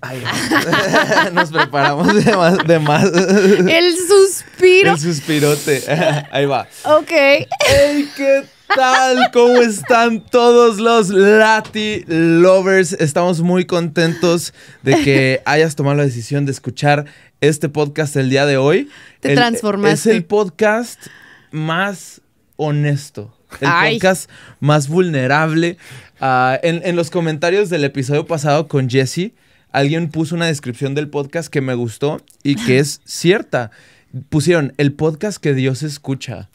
nos preparamos de más, El suspiro. El suspirote. Ahí va. Ok. Hey, ¿qué tal? ¿Cómo están todos los Lati Lovers? Estamos muy contentos de que hayas tomado la decisión de escuchar este podcast el día de hoy. Te transformaste. Es el podcast más honesto. El podcast más vulnerable. Ah, en, en los comentarios del episodio pasado con Jesse alguien puso una descripción del podcast que me gustó y que es cierta. Pusieron el podcast que Dios escucha.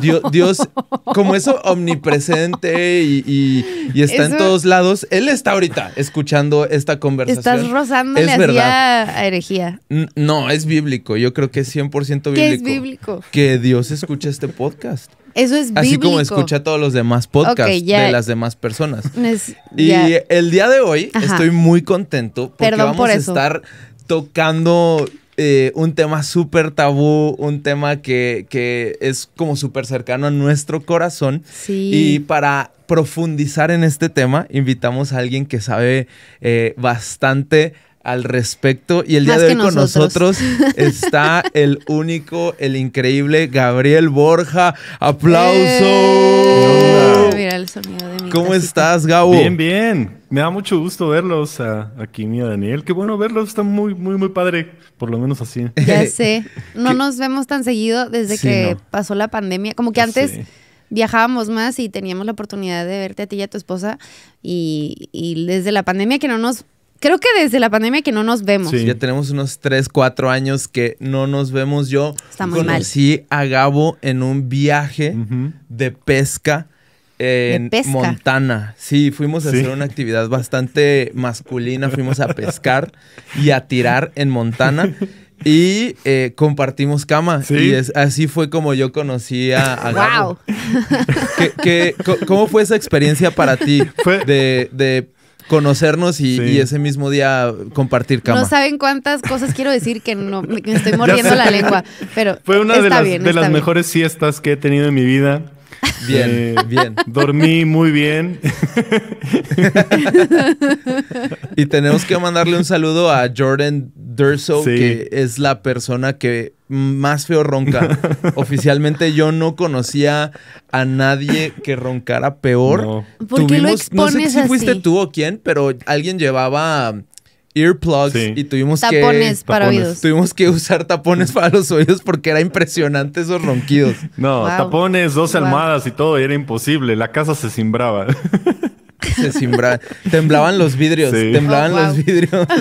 Dios, como eso omnipresente y, está en todos lados, él está ahorita escuchando esta conversación. Estás rozando herejía. No, es bíblico. Yo creo que es 100% bíblico. es bíblico? Que Dios escucha este podcast. Eso es bíblico. Así como escucha todos los demás podcasts de las demás personas. y el día de hoy estoy muy contento porque vamos a estar tocando eh, un tema súper tabú, un tema que, es como súper cercano a nuestro corazón. Y para profundizar en este tema, invitamos a alguien que sabe eh, bastante al respecto. Y el día de hoy con nosotros. está el único, el increíble Gabriel Borja. ¡Aplauso! ¿Cómo estás, Gabo? Bien, bien. Me da mucho gusto verlos ah, aquí, mío, Daniel. Qué bueno verlos, está muy, muy, muy padre, por lo menos así. Ya sé, no nos vemos tan seguido desde que pasó la pandemia. Como que ah, antes viajábamos más y teníamos la oportunidad de verte a ti y a tu esposa. y desde la pandemia que no nos creo que desde la pandemia que no nos vemos. Ya tenemos unos 3, 4 años que no nos vemos. Yo Estamos conocí mal. a Gabo en un viaje de pesca en Montana. Sí, fuimos a hacer una actividad bastante masculina, fuimos a pescar y a tirar en Montana. Y eh, compartimos cama. Y así fue como yo conocí a, Gabo. Wow. ¿Qué, cómo fue esa experiencia para ti? Fue... De, de conocernos y, ese mismo día compartir cama. No saben cuántas cosas quiero decir que no me estoy mordiendo la lengua, pero fue una de las, las mejores siestas que he tenido en mi vida. Bien, eh, bien. Dormí muy bien. y tenemos que mandarle un saludo a Jordan Durso, que es la persona que más feo ronca. Oficialmente yo no conocía a nadie que roncara peor. no sé si fuiste tú o quién, pero alguien llevaba earplugs y tuvimos tapones para oídos. Tuvimos que usar tapones para los oídos porque era impresionante esos ronquidos. No, tapones, dos almohadas y todo, era imposible, la casa se simbraba. Se simbraba, temblaban los vidrios. temblaban oh, los vidrios.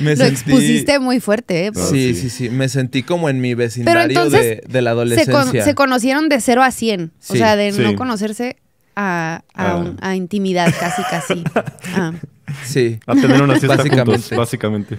lo expusiste muy fuerte, ¿eh? Sí, sí, sí, Me sentí como en mi vecindario de, la adolescencia. Se, conocieron de 0 a 100. o sea, de no conocerse ah. a, intimidad, casi, casi. Ah. Sí. A tener una siesta básicamente. juntos, básicamente.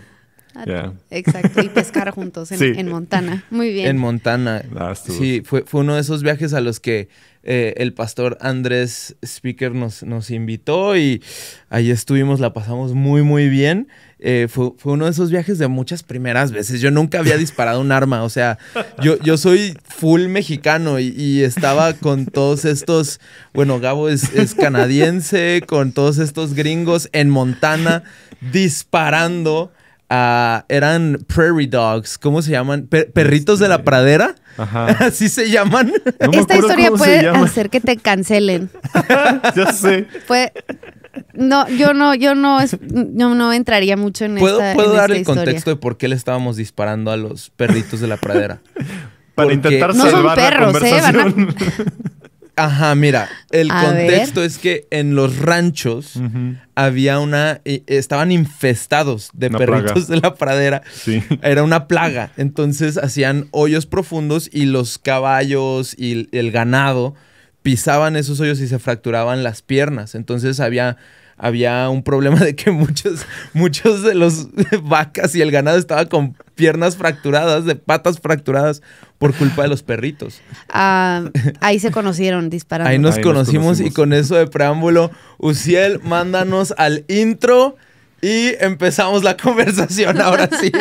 Exacto, y pescar juntos en, Montana. Muy bien. En Montana. Sí, fue, uno de esos viajes a los que eh, el pastor Andrés Speaker nos, nos invitó y ahí estuvimos, la pasamos muy, muy bien. Eh, fue, uno de esos viajes de muchas primeras veces. Yo nunca había disparado un arma, o sea, yo, yo soy full mexicano y, estaba con todos estos, bueno, Gabo es, canadiense, con todos estos gringos en Montana disparando Ah, eran prairie dogs, ¿cómo se llaman? perritos de la este, pradera. Ajá. Así se llaman. Esta historia puede hacer que te cancelen. ya sé. No, yo no, yo no, no entraría mucho en ¿Puedo, esta, Puedo el contexto de por qué le estábamos disparando a los perritos de la pradera. Para intentar no salvar son perros, la ¿eh? conversación. ¿eh? Ajá, mira, el contexto es que en los ranchos había una. Eh, estaban infestados de perritos de la pradera. Era una plaga. Entonces hacían hoyos profundos y los caballos y el ganado pisaban esos hoyos y se fracturaban las piernas. Entonces había había un problema de que muchos, muchos de los vacas y el ganado estaba con piernas fracturadas, de patas fracturadas por culpa de los perritos. Ah, ahí se conocieron disparando. Ahí nos, conocimos, y con eso de preámbulo, Uciel, mándanos al intro y empezamos la conversación ahora sí.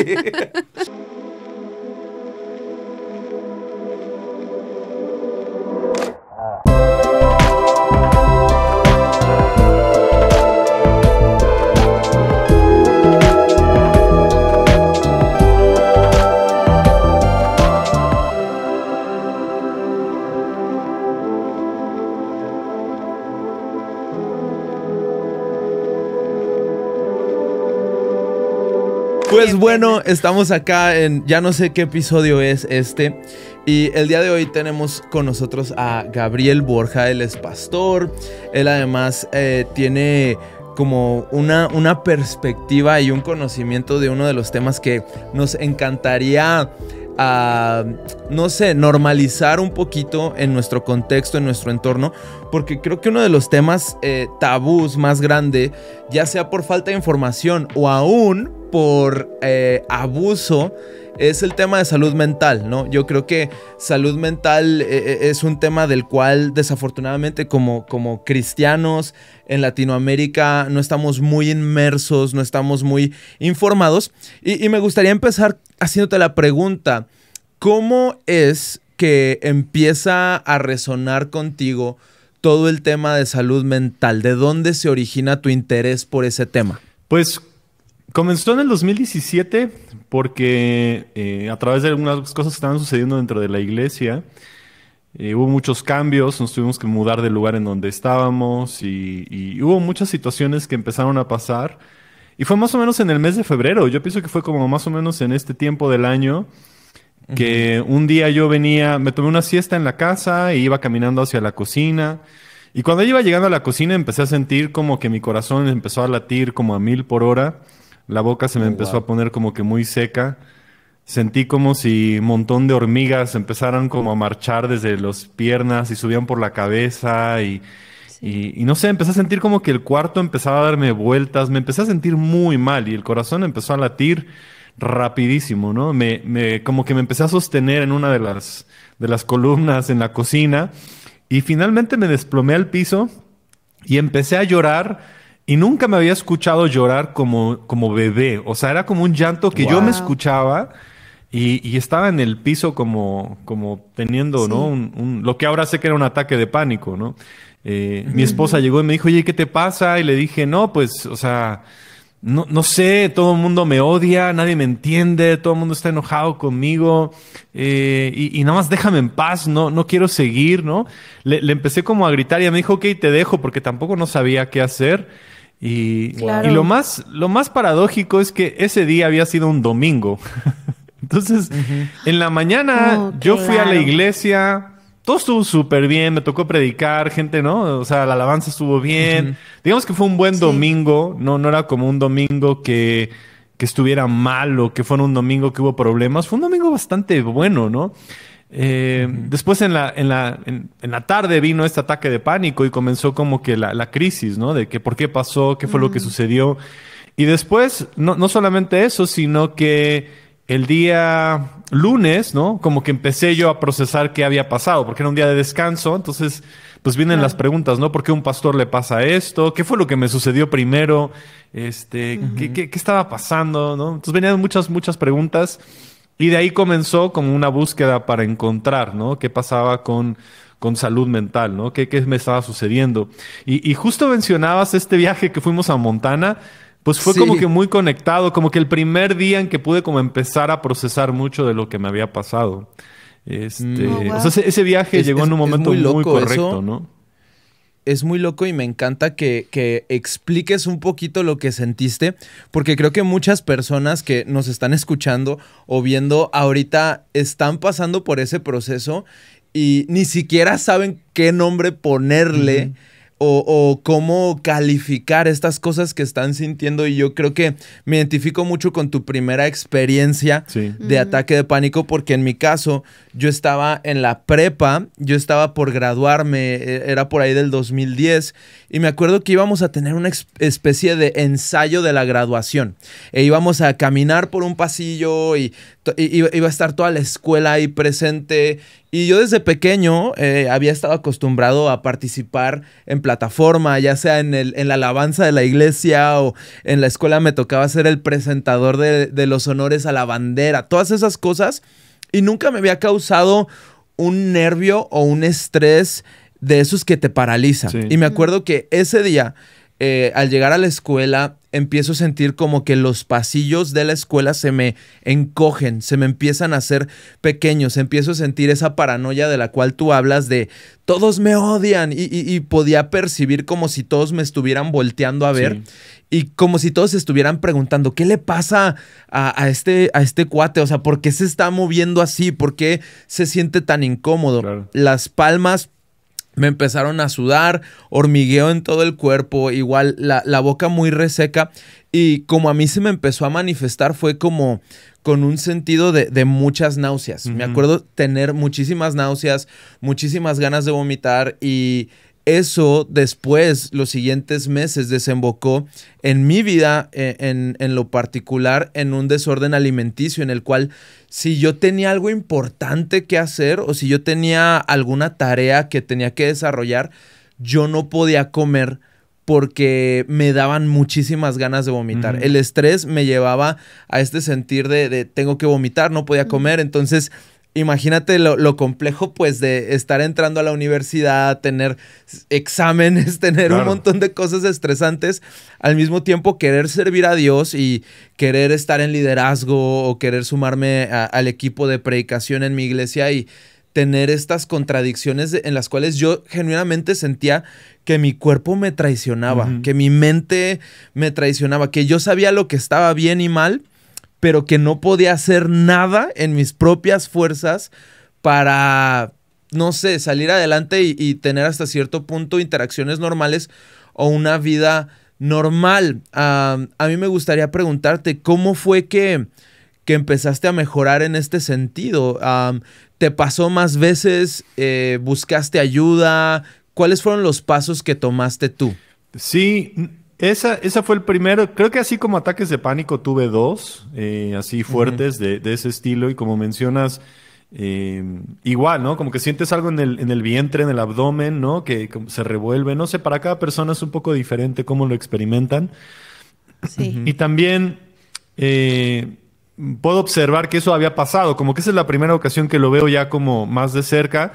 Pues bueno, estamos acá en ya no sé qué episodio es este. Y el día de hoy tenemos con nosotros a Gabriel Borja, él es pastor. Él además eh, tiene como una, una perspectiva y un conocimiento de uno de los temas que nos encantaría ah, no sé, normalizar un poquito en nuestro contexto, en nuestro entorno, porque creo que uno de los temas eh, tabús más grande, ya sea por falta de información o aún por eh, abuso es el tema de salud mental, ¿no? Yo creo que salud mental eh, eh, es un tema del cual desafortunadamente como, como cristianos en Latinoamérica no estamos muy inmersos, no estamos muy informados. Y, y me gustaría empezar haciéndote la pregunta, ¿cómo es que empieza a resonar contigo todo el tema de salud mental? ¿De dónde se origina tu interés por ese tema? Pues Comenzó en el 2017 porque eh, a través de algunas cosas que estaban sucediendo dentro de la iglesia, eh, hubo muchos cambios, nos tuvimos que mudar del lugar en donde estábamos y, hubo muchas situaciones que empezaron a pasar. Y fue más o menos en el mes de febrero, yo pienso que fue como más o menos en este tiempo del año que un día yo venía, me tomé una siesta en la casa e iba caminando hacia la cocina. Y cuando iba llegando a la cocina empecé a sentir como que mi corazón empezó a latir como a mil por hora. La boca se me empezó a poner como que muy seca. Sentí como si un montón de hormigas empezaran como a marchar desde las piernas y subían por la cabeza y, no sé, empecé a sentir como que el cuarto empezaba a darme vueltas, me empecé a sentir muy mal y el corazón empezó a latir rapidísimo, ¿no? Me, como que me empecé a sostener en una de las, de las columnas en la cocina y finalmente me desplomé al piso y empecé a llorar y nunca me había escuchado llorar como, como bebé. O sea, era como un llanto que yo me escuchaba y, estaba en el piso como, como teniendo, ¿no? lo que ahora sé que era un ataque de pánico, ¿no? Eh, mi esposa llegó y me dijo, oye, ¿qué te pasa? Y le dije, no, pues, o sea, no, no sé, todo el mundo me odia, nadie me entiende, todo el mundo está enojado conmigo, eh, y, nada más déjame en paz, no, no quiero seguir, ¿no? Le, le, empecé como a gritar y me dijo, ok, te dejo porque tampoco no sabía qué hacer. Y, y, lo, más, lo más paradójico es que ese día había sido un domingo. Entonces, en la mañana oh, yo fui a la iglesia, todo estuvo súper bien, me tocó predicar, gente, ¿no? O sea, la alabanza estuvo bien. Digamos que fue un buen domingo, no, no era como un domingo que, que estuviera mal o que fuera un domingo que hubo problemas, fue un domingo bastante bueno, ¿no? Eh, después en la, en, la, tarde vino este ataque de pánico y comenzó como que la, crisis, ¿no? De que por qué pasó, qué fue lo que sucedió. Y después, no, no solamente eso, sino que el día lunes, ¿no? Como que empecé yo a procesar qué había pasado, porque era un día de descanso, entonces pues vienen las preguntas, ¿no? ¿Por qué un pastor le pasa esto? ¿Qué fue lo que me sucedió primero? Este, ¿qué, estaba pasando? ¿no? Entonces venían muchas, muchas preguntas. Y de ahí comenzó como una búsqueda para encontrar, ¿no? ¿Qué pasaba con, con salud mental, ¿no? ¿Qué, me estaba sucediendo? Y, justo mencionabas este viaje que fuimos a Montana pues fue como que muy conectado, como que el primer día en que pude como empezar a procesar mucho de lo que me había pasado. Este, mm. ese, viaje llegó en un momento muy, correcto, ¿no? es muy loco y me encanta que, expliques un poquito lo que sentiste, porque creo que muchas personas que nos están escuchando o viendo ahorita están pasando por ese proceso y ni siquiera saben qué nombre ponerle. O, cómo calificar estas cosas que están sintiendo. Y yo creo que me identifico mucho con tu primera experiencia de ataque de pánico, porque en mi caso, yo estaba en la prepa, yo estaba por graduarme, e, era por ahí del 2010, y me acuerdo que íbamos a tener una especie de ensayo de la graduación. E íbamos a caminar por un pasillo y, iba a estar toda la escuela ahí presente. Y yo desde pequeño eh, había estado acostumbrado a participar en plataforma, ya sea en, el, en, la alabanza de la iglesia o en la escuela me tocaba ser el presentador de los honores a la bandera, todas esas cosas y nunca me había causado un nervio o un estrés de esos que te paralizan. Y me acuerdo que ese día eh, al llegar a la escuela empiezo a sentir como que los pasillos de la escuela se me encogen, se me empiezan a hacer pequeños, empiezo a sentir esa paranoia de la cual tú hablas de todos me odian y, podía percibir como si todos me estuvieran volteando a ver y como si todos estuvieran preguntando, ¿qué le pasa a, este, a este cuate? O sea, ¿por qué se está moviendo así? ¿Por qué se siente tan incómodo? Las palmas me empezaron a sudar, hormigueo en todo el cuerpo, igual la, boca muy reseca y como a mí se me empezó a manifestar fue como con un sentido de, muchas náuseas. Me acuerdo tener muchísimas náuseas, muchísimas ganas de vomitar y eso después, los siguientes meses, desembocó en mi vida, e, en, en, lo particular, en un desorden alimenticio en el cual si yo tenía algo importante que hacer o si yo tenía alguna tarea que tenía que desarrollar, yo no podía comer porque me daban muchísimas ganas de vomitar. El estrés me llevaba a este sentir de, de tengo que vomitar, no podía comer, entonces imagínate lo, complejo pues de estar entrando a la universidad, tener exámenes, tener un montón de cosas estresantes, al mismo tiempo querer servir a Dios y querer estar en liderazgo o querer sumarme al equipo de predicación en mi iglesia y tener estas contradicciones en las cuales yo genuinamente sentía que mi cuerpo me traicionaba, que mi mente me traicionaba, que yo sabía lo que estaba bien y mal, pero que no podía hacer nada en mis propias fuerzas para, no sé, salir adelante y, tener hasta cierto punto interacciones normales o una vida normal. a mí me gustaría preguntarte, ¿cómo fue que, empezaste a mejorar en este sentido? ¿Te pasó más veces? Eh, ¿Buscaste ayuda? ¿Cuáles fueron los pasos que tomaste tú? Sí, esa, esa fue el primero, creo que así como ataques de pánico tuve dos, eh, así fuertes de, ese estilo y como mencionas, eh, igual, ¿no? Como que sientes algo en el, vientre, en el abdomen, ¿no? Que, se revuelve, no sé, para cada persona es un poco diferente cómo lo experimentan. Sí. Y también eh, puedo observar que eso había pasado, como que esa es la primera ocasión que lo veo ya como más de cerca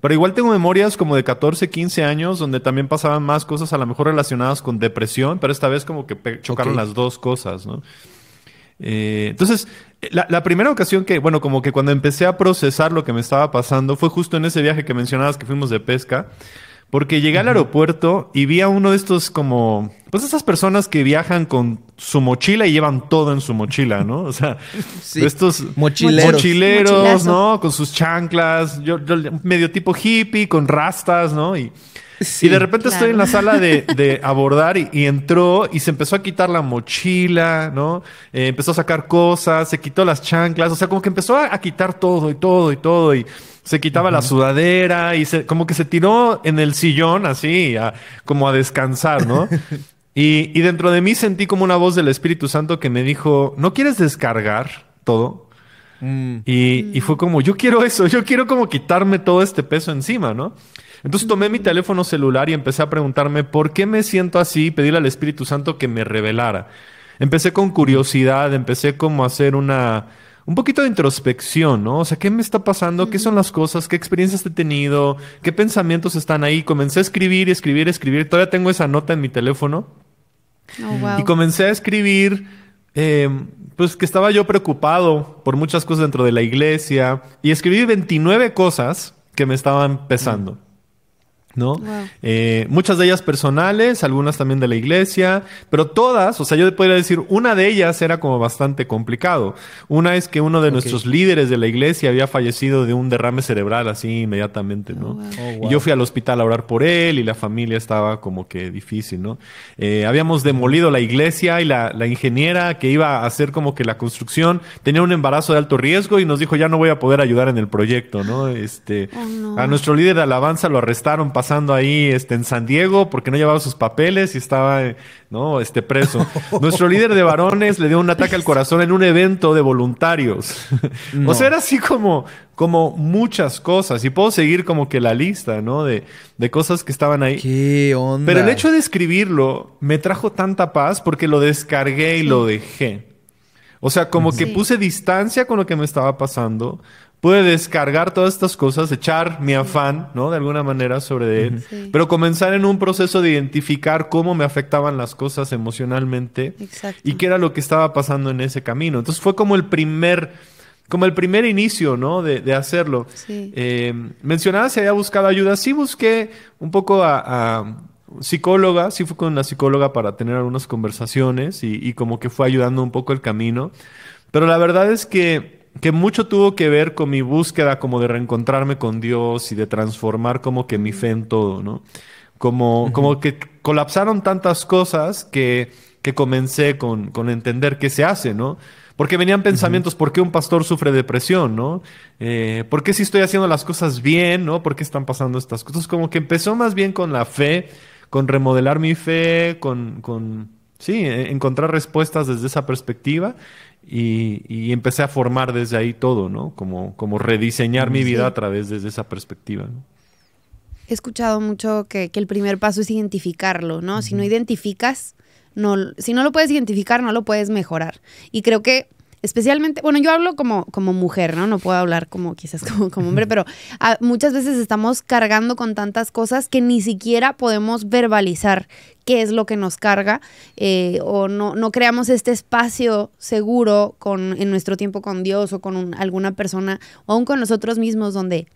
pero igual tengo memorias como de 14, 15 años, donde también pasaban más cosas a lo mejor relacionadas con depresión, pero esta vez como que chocaron las dos cosas, ¿no? Eh, entonces, eh, la, la, primera ocasión que, bueno, como que cuando empecé a procesar lo que me estaba pasando fue justo en ese viaje que mencionabas que fuimos de pesca, porque llegué al aeropuerto y vi a uno de estos como, pues estas personas que viajan con su mochila y llevan todo en su mochila, ¿no? O sea, estos mochileros, ¿no? Con sus chanclas, medio tipo hippie, con rastas, ¿no? Y, y de repente estoy en la sala de, abordar y, entró y se empezó a quitar la mochila, ¿no? Eh, empezó a sacar cosas, se quitó las chanclas, o sea, como que empezó a, quitar todo y todo y todo y se quitaba la sudadera y se, como que se tiró en el sillón así, a, como a descansar, ¿no? y, dentro de mí sentí como una voz del Espíritu Santo que me dijo, ¿no quieres descargar todo? Mm. Y, y, fue como, yo quiero eso, yo quiero como quitarme todo este peso encima, ¿no? Entonces tomé mi teléfono celular y empecé a preguntarme por qué me siento así y pedirle al Espíritu Santo que me revelara. Empecé con curiosidad, empecé como a hacer una, un poquito de introspección, ¿no? O sea, ¿qué me está pasando? ¿Qué son las cosas? ¿Qué experiencias he tenido? ¿Qué pensamientos están ahí? Comencé a escribir, escribir, escribir. Todavía tengo esa nota en mi teléfono. Oh, y comencé a escribir, em, pues que estaba yo preocupado por muchas cosas dentro de la iglesia. Y escribí 29 cosas que me estaban pesando. ¿no? Eh, muchas de ellas personales, algunas también de la iglesia, pero todas, o sea, yo podría decir, una de ellas era como bastante complicado. Una es que uno de nuestros líderes de la iglesia había fallecido de un derrame cerebral así inmediatamente, ¿no? Oh, oh, y yo fui al hospital a orar por él y la familia estaba como que difícil, ¿no? Eh, habíamos demolido la iglesia y la, ingeniera que iba a hacer como que la construcción tenía un embarazo de alto riesgo y nos dijo, ya no voy a poder ayudar en el proyecto, ¿no? Este, oh, a nuestro líder de alabanza lo arrestaron, pasando pasando ahí este, en San Diego porque no llevaba sus papeles y estaba ¿no? este, preso. Nuestro líder de varones le dio un ataque al corazón en un evento de voluntarios. O sea, era así como, como muchas cosas. Y puedo seguir como que la lista ¿no? de, cosas que estaban ahí. ¿Qué onda? Pero el hecho de escribirlo me trajo tanta paz porque lo descargué y lo dejé. O sea, como que puse distancia con lo que me estaba pasando, pude descargar todas estas cosas, echar mi afán, ¿no? De alguna manera sobre él, pero comenzar en un proceso de identificar cómo me afectaban las cosas emocionalmente y qué era lo que estaba pasando en ese camino. Entonces fue como el primer, como el primer inicio, ¿no? De, hacerlo. Sí. Eh, mencionaba si había buscado ayuda. Sí busqué un poco a, psicóloga, sí fui con una psicóloga para tener algunas conversaciones y, y como que fue ayudando un poco el camino, pero la verdad es que que mucho tuvo que ver con mi búsqueda como de reencontrarme con Dios y de transformar como que mi fe en todo, ¿no? Como, como que colapsaron tantas cosas que, que comencé con, entender qué se hace, ¿no? Porque venían pensamientos, ¿por qué un pastor sufre depresión, no? Eh, ¿Por qué si estoy haciendo las cosas bien, no? ¿Por qué están pasando estas cosas? Como que empezó más bien con la fe, con remodelar mi fe, con, con sí, e-, encontrar respuestas desde esa perspectiva. Y, empecé a formar desde ahí todo, ¿no? Como, como rediseñar mi vida a través de esa perspectiva, He escuchado mucho que, el primer paso es identificarlo, ¿no? Si no identificas, no, si no lo puedes identificar, no lo puedes mejorar. Y creo que especialmente, bueno, yo hablo como, como mujer, ¿no? No puedo hablar como quizás como, hombre, pero ah, muchas veces estamos cargando con tantas cosas que ni siquiera podemos verbalizar qué es lo que nos carga eh, o no, no creamos este espacio seguro con, en nuestro tiempo con Dios o con alguna persona o aún con nosotros mismos donde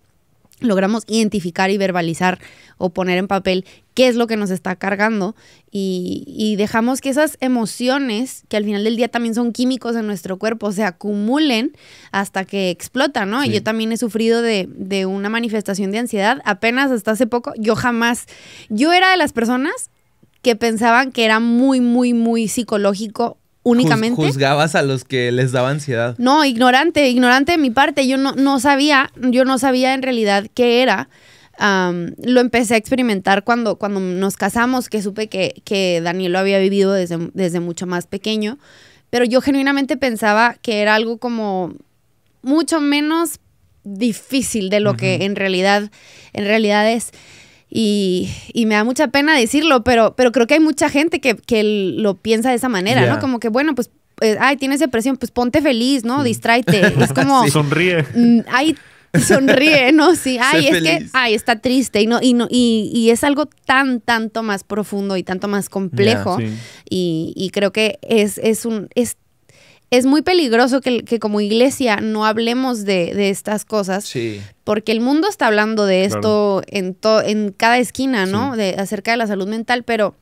logramos identificar y verbalizar o poner en papel qué es lo que nos está cargando y, dejamos que esas emociones, que al final del día también son químicos en nuestro cuerpo, se acumulen hasta que explotan, ¿no? Y yo también he sufrido de, de una manifestación de ansiedad apenas hasta hace poco, yo jamás, yo era de las personas que pensaban que era muy, muy, muy psicológico únicamente. Juzgabas a los que les daba ansiedad. No, ignorante, ignorante de mi parte. Yo no, no sabía, yo no sabía en realidad qué era. lo empecé a experimentar cuando, cuando nos casamos, que supe que, Daniel lo había vivido desde, desde mucho más pequeño. Pero yo genuinamente pensaba que era algo como mucho menos difícil de lo que en realidad, en realidad es. Y, y, me da mucha pena decirlo, pero, pero creo que hay mucha gente que, que lo piensa de esa manera, ¿no? Como que, bueno, pues, ay eh, ay, tienes depresión, pues ponte feliz, ¿no? Mm. Distráete. Es como... Sonríe. Mm, ay, sonríe, ¿no? Sí, ay, es que, ay, está triste. Y, no, y, no, y, es algo tan, tanto más profundo y tanto más complejo. y, creo que es, es, un, es muy peligroso que, como iglesia no hablemos de, estas cosas. Sí. Porque el mundo está hablando de esto en, en cada esquina, ¿no? De, acerca de la salud mental. Pero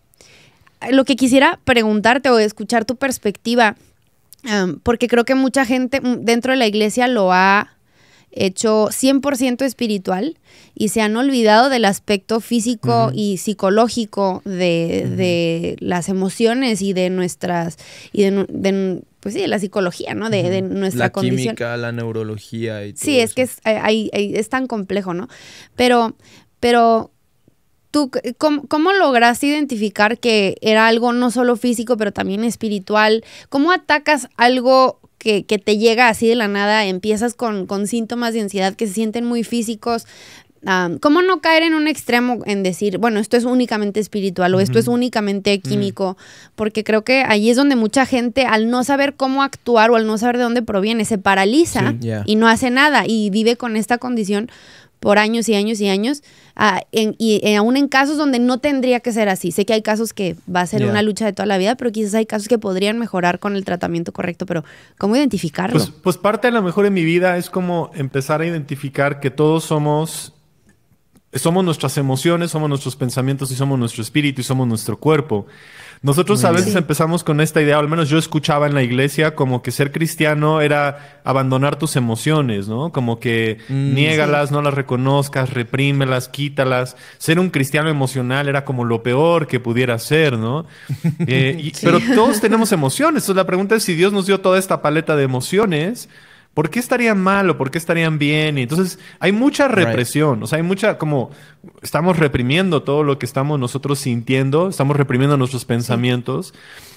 eh, lo que quisiera preguntarte o escuchar tu perspectiva, porque creo que mucha gente mm, dentro de la iglesia lo ha hecho 100% espiritual y se han olvidado del aspecto físico y psicológico de, las emociones y de nuestras pues sí, la psicología, ¿no? De, de nuestra la condición. La química, la neurología y todo Sí, es que es, eh, es tan complejo, ¿no? Pero, pero tú, ¿cómo, lograste identificar que era algo no solo físico, pero también espiritual? ¿Cómo atacas algo que, que te llega así de la nada? Empiezas con, con síntomas de ansiedad que se sienten muy físicos, ¿Cómo no caer en un extremo en decir, bueno, esto es únicamente espiritual o esto es únicamente mm. químico? Porque creo que ahí es donde mucha gente, al no saber cómo actuar o al no saber de dónde proviene, se paraliza y no hace nada y vive con esta condición por años y años y años, ah, y eh, aún en casos donde no tendría que ser así. Sé que hay casos que va a ser una lucha de toda la vida, pero quizás hay casos que podrían mejorar con el tratamiento correcto, pero ¿cómo identificarlo? Pues, pues parte de lo mejor en mi vida es como empezar a identificar que todos somos somos nuestras emociones, somos nuestros pensamientos y somos nuestro espíritu y somos nuestro cuerpo. Nosotros a veces empezamos con esta idea, al menos yo escuchaba en la iglesia como que ser cristiano era abandonar tus emociones, ¿no? Como que mm, niégalas, no las reconozcas, reprímelas, quítalas. Ser un cristiano emocional era como lo peor que pudiera ser, ¿no? Eh, pero todos tenemos emociones. Entonces la pregunta es si Dios nos dio toda esta paleta de emociones, ¿por qué estarían mal o por qué estarían bien? entonces hay mucha represión, o sea, hay mucha como estamos reprimiendo todo lo que estamos nosotros sintiendo, estamos reprimiendo nuestros pensamientos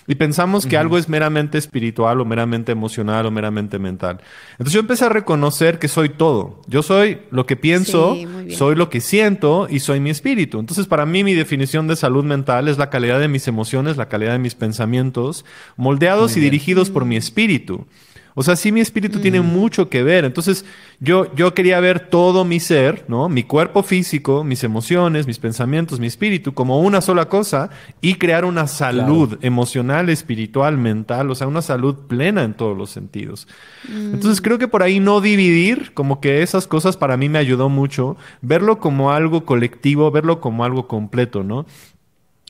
y pensamos que algo es meramente espiritual o meramente emocional o meramente mental. Entonces yo empecé a reconocer que soy todo. Yo soy lo que pienso, soy lo que siento y soy mi espíritu. Entonces para mí mi definición de salud mental es la calidad de mis emociones, la calidad de mis pensamientos, moldeados y dirigidos por mi mm. espíritu. O sea, sí mi espíritu tiene mm. mucho que ver. Entonces, yo, yo quería ver todo mi ser, ¿no? Mi cuerpo físico, mis emociones, mis pensamientos, mi espíritu, como una sola cosa y crear una salud emocional, espiritual, mental, o sea, una salud plena en todos los sentidos. Mm. Entonces, creo que por ahí no dividir, como que esas cosas para mí me ayudó mucho, verlo como algo colectivo, verlo como algo completo, ¿no?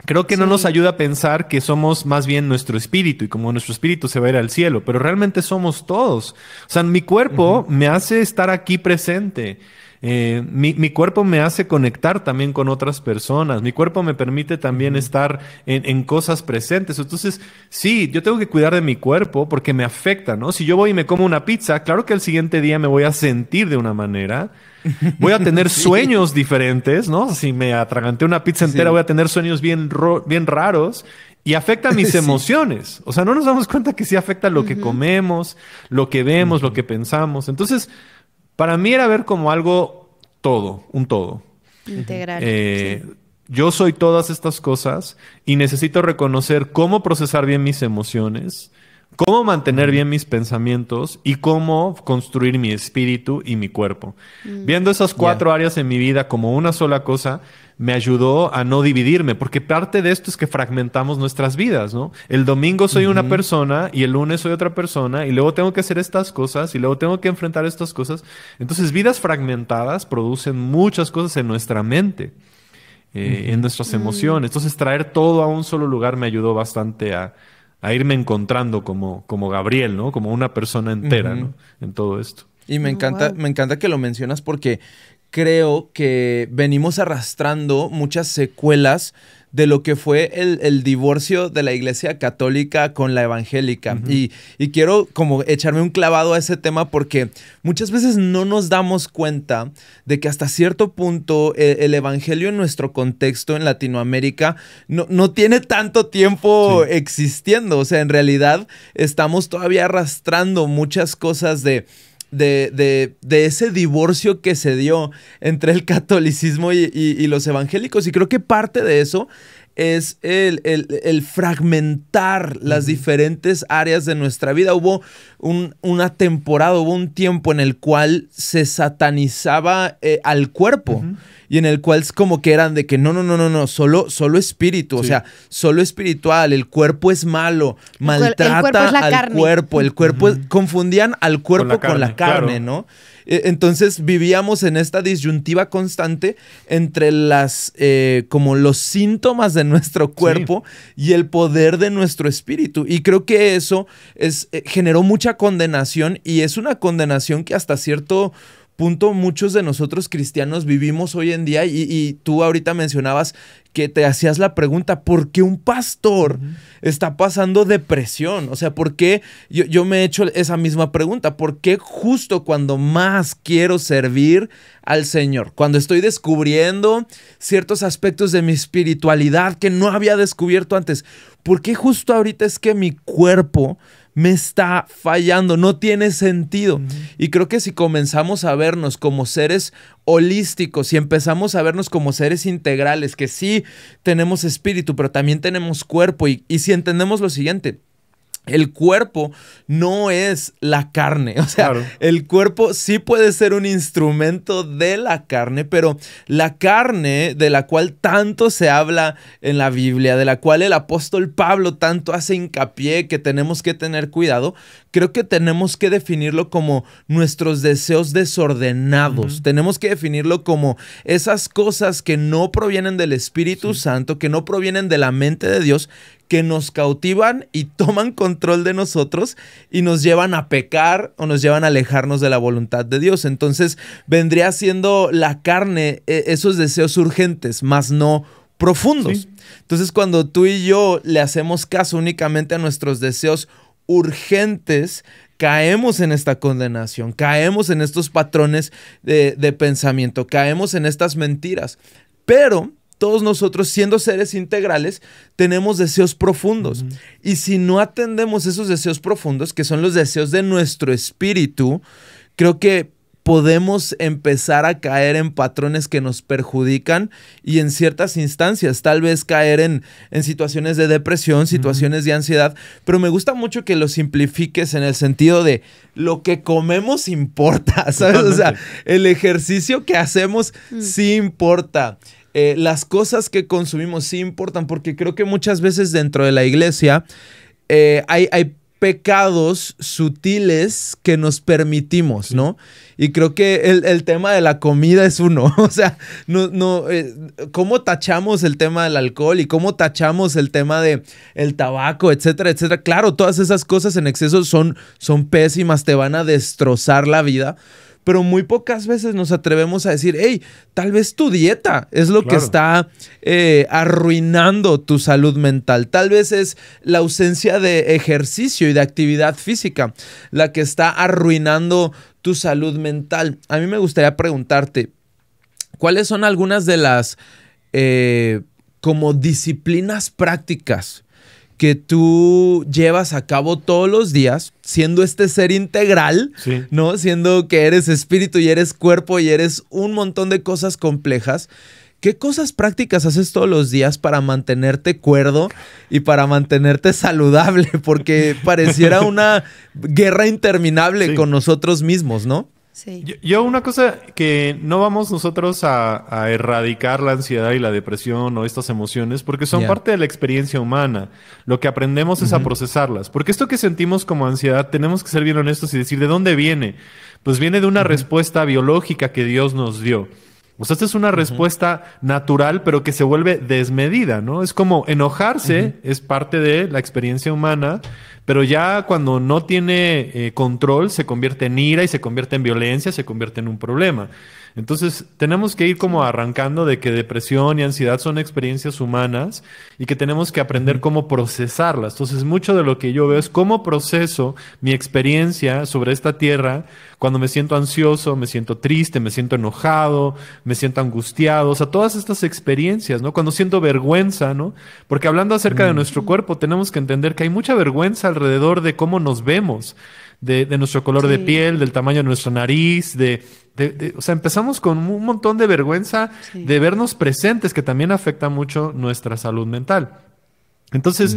Creo que no nos ayuda a pensar que somos más bien nuestro espíritu y como nuestro espíritu se va a ir al cielo, pero realmente somos todos. O sea, mi cuerpo me hace estar aquí presente. Eh, mi, cuerpo me hace conectar también con otras personas. Mi cuerpo me permite también estar en, en, cosas presentes. Entonces, sí, yo tengo que cuidar de mi cuerpo porque me afecta, ¿no? Si yo voy y me como una pizza, claro que al siguiente día me voy a sentir de una manera Voy a tener sueños diferentes, ¿no? Si me atraganté una pizza entera, voy a tener sueños bien, bien raros y afecta mis emociones. O sea, no nos damos cuenta que sí afecta lo que comemos, lo que vemos, lo que pensamos. Entonces, para mí era ver como algo todo, un todo. Integral. Eh, yo soy todas estas cosas y necesito reconocer cómo procesar bien mis emociones cómo mantener bien mis pensamientos y cómo construir mi espíritu y mi cuerpo. Mm. Viendo esas cuatro áreas en mi vida como una sola cosa, me ayudó a no dividirme, porque parte de esto es que fragmentamos nuestras vidas, ¿no? El domingo soy una persona y el lunes soy otra persona y luego tengo que hacer estas cosas y luego tengo que enfrentar estas cosas. Entonces, vidas fragmentadas producen muchas cosas en nuestra mente. Eh, en nuestras mm. emociones. Entonces, traer todo a un solo lugar me ayudó bastante a, a irme encontrando como, como Gabriel, ¿no? Como una persona entera, ¿no? En todo esto. Y me encanta, me encanta que lo mencionas porque creo que venimos arrastrando muchas secuelas de lo que fue el, divorcio de la iglesia católica con la evangélica. y, quiero como echarme un clavado a ese tema porque muchas veces no nos damos cuenta de que hasta cierto punto e, el, evangelio en nuestro contexto en Latinoamérica no, no tiene tanto tiempo existiendo. O sea, en realidad estamos todavía arrastrando muchas cosas de de, ese divorcio que se dio entre el catolicismo y, y los evangélicos. Y creo que parte de eso es el, el, fragmentar las diferentes áreas de nuestra vida. Hubo un, una temporada, hubo un tiempo en el cual se satanizaba eh, al cuerpo. y en el cual es como que eran de que no, no, no, no, no, solo, solo espíritu, o sea, solo espiritual, el cuerpo es malo, maltrata cuerpo al cuerpo, el cuerpo, confundían al cuerpo con la carne, ¿no? E, entonces vivíamos en esta disyuntiva constante entre las, eh, como los síntomas de nuestro cuerpo y el poder de nuestro espíritu. Y creo que eso es, eh, generó mucha condenación y es una condenación que hasta cierto punto muchos de nosotros cristianos vivimos hoy en día y, y, tú ahorita mencionabas que te hacías la pregunta, ¿por qué un pastor está pasando depresión? O sea, ¿por qué yo, yo me he hecho esa misma pregunta? ¿Por qué justo cuando más quiero servir al Señor? Cuando estoy descubriendo ciertos aspectos de mi espiritualidad que no había descubierto antes, ¿por qué justo ahorita es que mi cuerpo me está fallando, no tiene sentido. Y creo que si comenzamos a vernos como seres holísticos, si empezamos a vernos como seres integrales, que sí tenemos espíritu, pero también tenemos cuerpo, y, y si entendemos lo siguiente, el cuerpo no es la carne, o sea, el cuerpo sí puede ser un instrumento de la carne, pero la carne de la cual tanto se habla en la Biblia, de la cual el apóstol Pablo tanto hace hincapié que tenemos que tener cuidado, creo que tenemos que definirlo como nuestros deseos desordenados, tenemos que definirlo como esas cosas que no provienen del Espíritu Santo, que no provienen de la mente de Dios, que nos cautivan y toman control de nosotros y nos llevan a pecar o nos llevan a alejarnos de la voluntad de Dios. Entonces vendría siendo la carne e-, esos deseos urgentes, más no profundos. Entonces cuando tú y yo le hacemos caso únicamente a nuestros deseos urgentes, caemos en esta condenación, caemos en estos patrones de, de pensamiento, caemos en estas mentiras. Pero todos nosotros, siendo seres integrales, tenemos deseos profundos. Y si no atendemos esos deseos profundos, que son los deseos de nuestro espíritu, creo que podemos empezar a caer en patrones que nos perjudican y en ciertas instancias, tal vez caer en, en situaciones de depresión, situaciones de ansiedad, pero me gusta mucho que lo simplifiques en el sentido de lo que comemos importa, ¿sabes? O sea, el ejercicio que hacemos mm. sí importa. Eh, las cosas que consumimos sí importan, porque creo que muchas veces dentro de la iglesia eh, hay, hay pecados sutiles que nos permitimos, ¿no? Y creo que el, tema de la comida es uno. O sea, no, no, eh, ¿cómo tachamos el tema del alcohol y cómo tachamos el tema del tabaco, etcétera, etcétera? Claro, todas esas cosas en exceso son, son pésimas, te van a destrozar la vida pero muy pocas veces nos atrevemos a decir, hey, tal vez tu dieta es lo que está eh, arruinando tu salud mental, tal vez es la ausencia de ejercicio y de actividad física la que está arruinando tu salud mental. A mí me gustaría preguntarte, ¿cuáles son algunas de las eh, como disciplinas prácticas que tú llevas a cabo todos los días, siendo este ser integral, ¿no? Siendo que eres espíritu y eres cuerpo y eres un montón de cosas complejas. ¿Qué cosas prácticas haces todos los días para mantenerte cuerdo y para mantenerte saludable? Porque pareciera una guerra interminable con nosotros mismos, ¿no? Yo, una cosa que no vamos nosotros a, erradicar la ansiedad y la depresión o estas emociones porque son parte de la experiencia humana. Lo que aprendemos es a procesarlas. Porque esto que sentimos como ansiedad tenemos que ser bien honestos y decir de dónde viene. Pues viene de una respuesta biológica que Dios nos dio. O sea, esta es una respuesta natural, pero que se vuelve desmedida, ¿no? Es como enojarse, es parte de la experiencia humana, pero ya cuando no tiene eh, control, se convierte en ira y se convierte en violencia, se convierte en un problema. Entonces, tenemos que ir como arrancando de que depresión y ansiedad son experiencias humanas y que tenemos que aprender cómo procesarlas. Entonces, mucho de lo que yo veo es cómo proceso mi experiencia sobre esta tierra cuando me siento ansioso, me siento triste, me siento enojado, me siento angustiado, o sea, todas estas experiencias, ¿no? Cuando siento vergüenza, ¿no? Porque hablando acerca de mm. nuestro cuerpo, tenemos que entender que hay mucha vergüenza alrededor de cómo nos vemos de, de nuestro color de piel, del tamaño de nuestra nariz, de, o sea, empezamos con un montón de vergüenza de vernos presentes, que también afecta mucho nuestra salud mental. Entonces,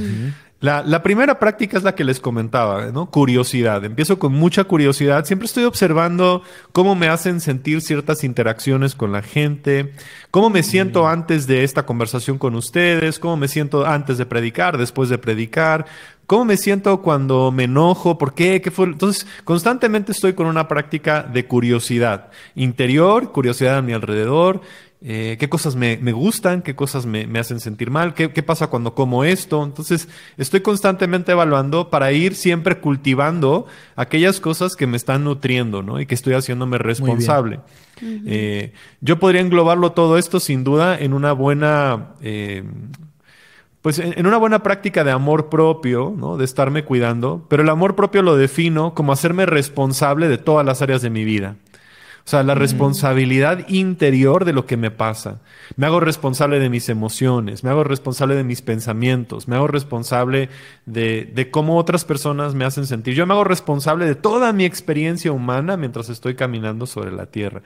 la, primera práctica es la que les comentaba, ¿no? Curiosidad. Empiezo con mucha curiosidad. Siempre estoy observando cómo me hacen sentir ciertas interacciones con la gente, cómo me siento antes de esta conversación con ustedes, cómo me siento antes de predicar, después de predicar, cómo me siento cuando me enojo, por qué, qué fue. Entonces, constantemente estoy con una práctica de curiosidad interior, curiosidad a mi alrededor, eh, qué cosas me, gustan, qué cosas me, hacen sentir mal, ¿Qué, pasa cuando como esto. Entonces, estoy constantemente evaluando para ir siempre cultivando aquellas cosas que me están nutriendo, ¿no? Y que estoy haciéndome responsable. Eh, yo podría englobarlo todo esto sin duda en una buena... Eh, pues, en, una buena práctica de amor propio, ¿no? De estarme cuidando, pero el amor propio lo defino como hacerme responsable de todas las áreas de mi vida. O sea, la mm. responsabilidad interior de lo que me pasa. Me hago responsable de mis emociones, me hago responsable de mis pensamientos, me hago responsable de, cómo otras personas me hacen sentir. Yo me hago responsable de toda mi experiencia humana mientras estoy caminando sobre la tierra.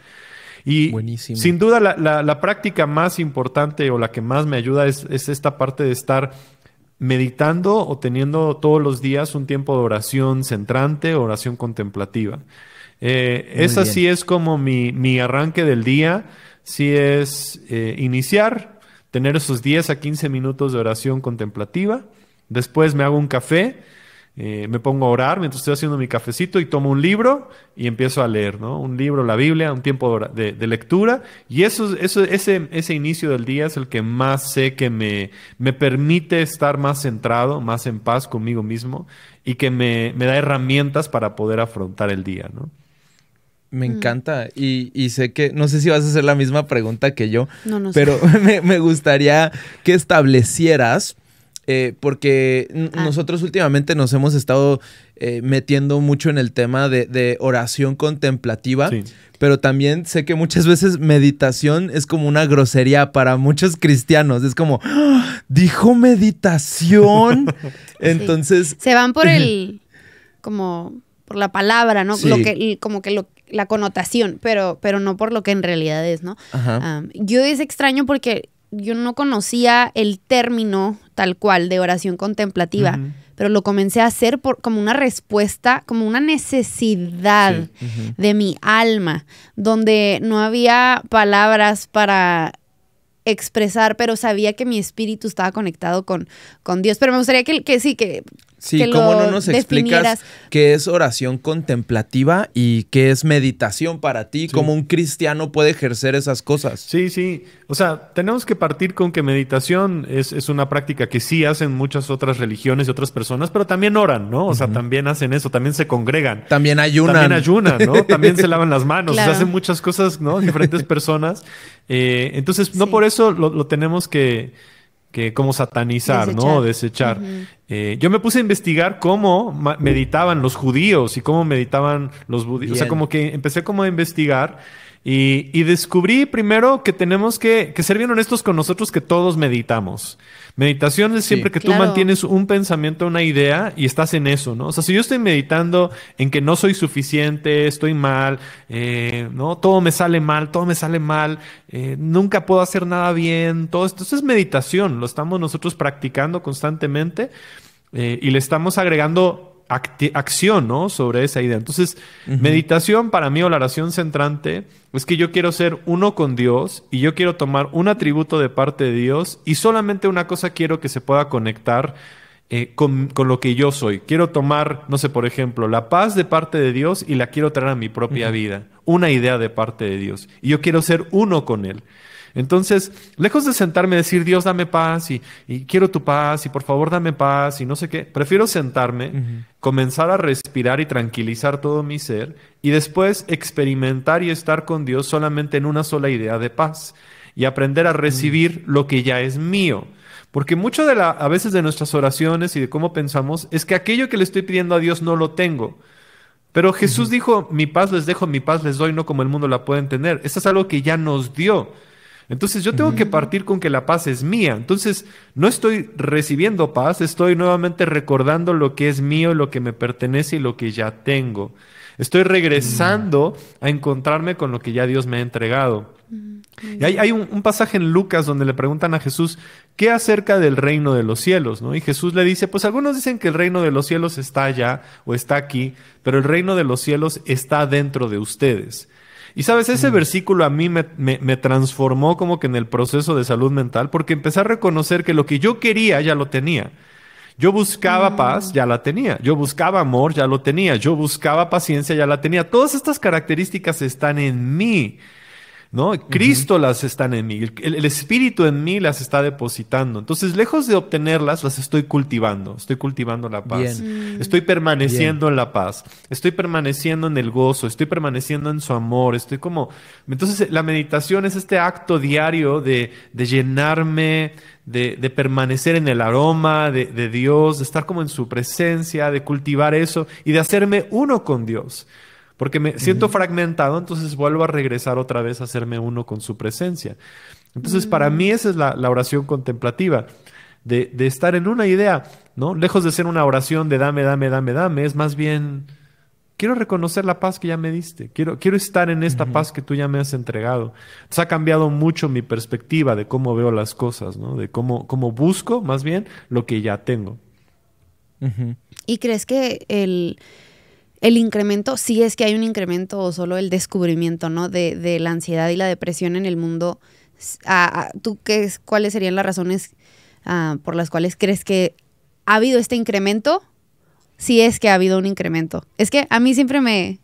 Y sin duda la, práctica más importante o la que más me ayuda es, es, esta parte de estar meditando o teniendo todos los días un tiempo de oración centrante, oración contemplativa. Eh, esa sí es como mi, arranque del día, sí es eh, iniciar, tener esos 10 a 15 minutos de oración contemplativa, después me hago un café, eh, me pongo a orar mientras estoy haciendo mi cafecito y tomo un libro y empiezo a leer, ¿no? Un libro, la Biblia, un tiempo de, lectura. Y eso, eso, ese, ese inicio del día es el que más sé que me, permite estar más centrado, más en paz conmigo mismo y que me, me da herramientas para poder afrontar el día, ¿no? Me mm. encanta y, sé que, no sé si vas a hacer la misma pregunta que yo, no, pero me, gustaría que establecieras, eh, porque ah. nosotros últimamente nos hemos estado eh, metiendo mucho en el tema de, oración contemplativa, pero también sé que muchas veces meditación es como una grosería para muchos cristianos, es como, ¡Ah! dijo meditación, entonces... Se van por el, como por la palabra, ¿no? Lo que, como que lo, la connotación, pero, pero no por lo que en realidad es, ¿no? yo es extraño porque yo no conocía el término tal cual de oración contemplativa, pero lo comencé a hacer por, como una respuesta, como una necesidad de mi alma, donde no había palabras para expresar, pero sabía que mi espíritu estaba conectado con, con Dios. Pero me gustaría que, que sí, que Sí, ¿cómo no nos explicas qué es oración contemplativa y qué es meditación para ti? como ¿Cómo un cristiano puede ejercer esas cosas? Sí, sí. O sea, tenemos que partir con que meditación es, una práctica que sí hacen muchas otras religiones y otras personas, pero también oran, ¿no? O sea, también hacen eso, también se congregan. También ayunan. También ayunan, ¿no? también se lavan las manos. se hacen muchas cosas, ¿no? Diferentes personas. Eh, entonces, no por eso lo tenemos que que cómo satanizar, ¿no? Desechar. Eh, yo me puse a investigar cómo meditaban los judíos y cómo meditaban los budistas. O sea, como que empecé como a investigar y, descubrí primero que tenemos que, ser bien honestos con nosotros que todos meditamos. Meditación es siempre que tú mantienes un pensamiento, una idea y estás en eso, ¿no? O sea, si yo estoy meditando en que no soy suficiente, estoy mal, eh, ¿no? Todo me sale mal, todo me sale mal, eh, nunca puedo hacer nada bien, todo esto. es meditación, lo estamos nosotros practicando constantemente eh, y le estamos agregando acción sobre esa idea. Entonces, meditación para mí o la oración centrante es que yo quiero ser uno con Dios y yo quiero tomar un atributo de parte de Dios y solamente una cosa quiero que se pueda conectar eh, con, lo que yo soy. Quiero tomar, no sé, por ejemplo, la paz de parte de Dios y la quiero traer a mi propia vida. Una idea de parte de Dios. Y yo quiero ser uno con Él. Entonces, lejos de sentarme y decir, Dios, dame paz y, quiero tu paz y por favor dame paz y no sé qué, prefiero sentarme, comenzar a respirar y tranquilizar todo mi ser y después experimentar y estar con Dios solamente en una sola idea de paz y aprender a recibir mm. lo que ya es mío. Porque mucho de la, a veces de nuestras oraciones y de cómo pensamos es que aquello que le estoy pidiendo a Dios no lo tengo. Pero Jesús dijo, mi paz les dejo, mi paz les doy, no como el mundo la puede entender. Eso es algo que ya nos dio. Entonces yo tengo que partir con que la paz es mía. Entonces no estoy recibiendo paz, estoy nuevamente recordando lo que es mío, lo que me pertenece y lo que ya tengo. Estoy regresando a encontrarme con lo que ya Dios me ha entregado. Y hay, un, un, pasaje en Lucas donde le preguntan a Jesús, ¿qué acerca del reino de los cielos? ¿no? Y Jesús le dice, pues algunos dicen que el reino de los cielos está allá o está aquí, pero el reino de los cielos está dentro de ustedes. Y sabes, ese mm. versículo a mí me, me, transformó como que en el proceso de salud mental, porque empecé a reconocer que lo que yo quería ya lo tenía. Yo buscaba mm. paz, ya la tenía. Yo buscaba amor, ya lo tenía. Yo buscaba paciencia, ya la tenía. Todas estas características están en mí. ¿no? Cristo las está en mí, el, Espíritu en mí las está depositando. Entonces, lejos de obtenerlas, las estoy cultivando, estoy cultivando la paz, mm. estoy permaneciendo en la paz, estoy permaneciendo en el gozo, estoy permaneciendo en su amor, estoy como... Entonces, eh, la meditación es este acto diario de, llenarme, de, permanecer en el aroma de Dios, de estar como en su presencia, de cultivar eso y de hacerme uno con Dios porque me siento fragmentado, entonces vuelvo a regresar otra vez a hacerme uno con su presencia. Entonces, para mm. mí esa es la, oración contemplativa, de, estar en una idea, ¿no? Lejos de ser una oración de dame, dame, dame, dame, es más bien, quiero reconocer la paz que ya me diste, quiero, quiero estar en esta paz que tú ya me has entregado. Entonces, ha cambiado mucho mi perspectiva de cómo veo las cosas, ¿no? De cómo, cómo busco, más bien, lo que ya tengo. ¿Y crees que el el incremento, si es que hay un incremento o solo el descubrimiento, ¿no? De, de la ansiedad y la depresión en el mundo. Ah, ¿Tú qué, cuáles serían las razones ah, por las cuales crees que ha habido este incremento? Si es que ha habido un incremento. Es que a mí siempre me,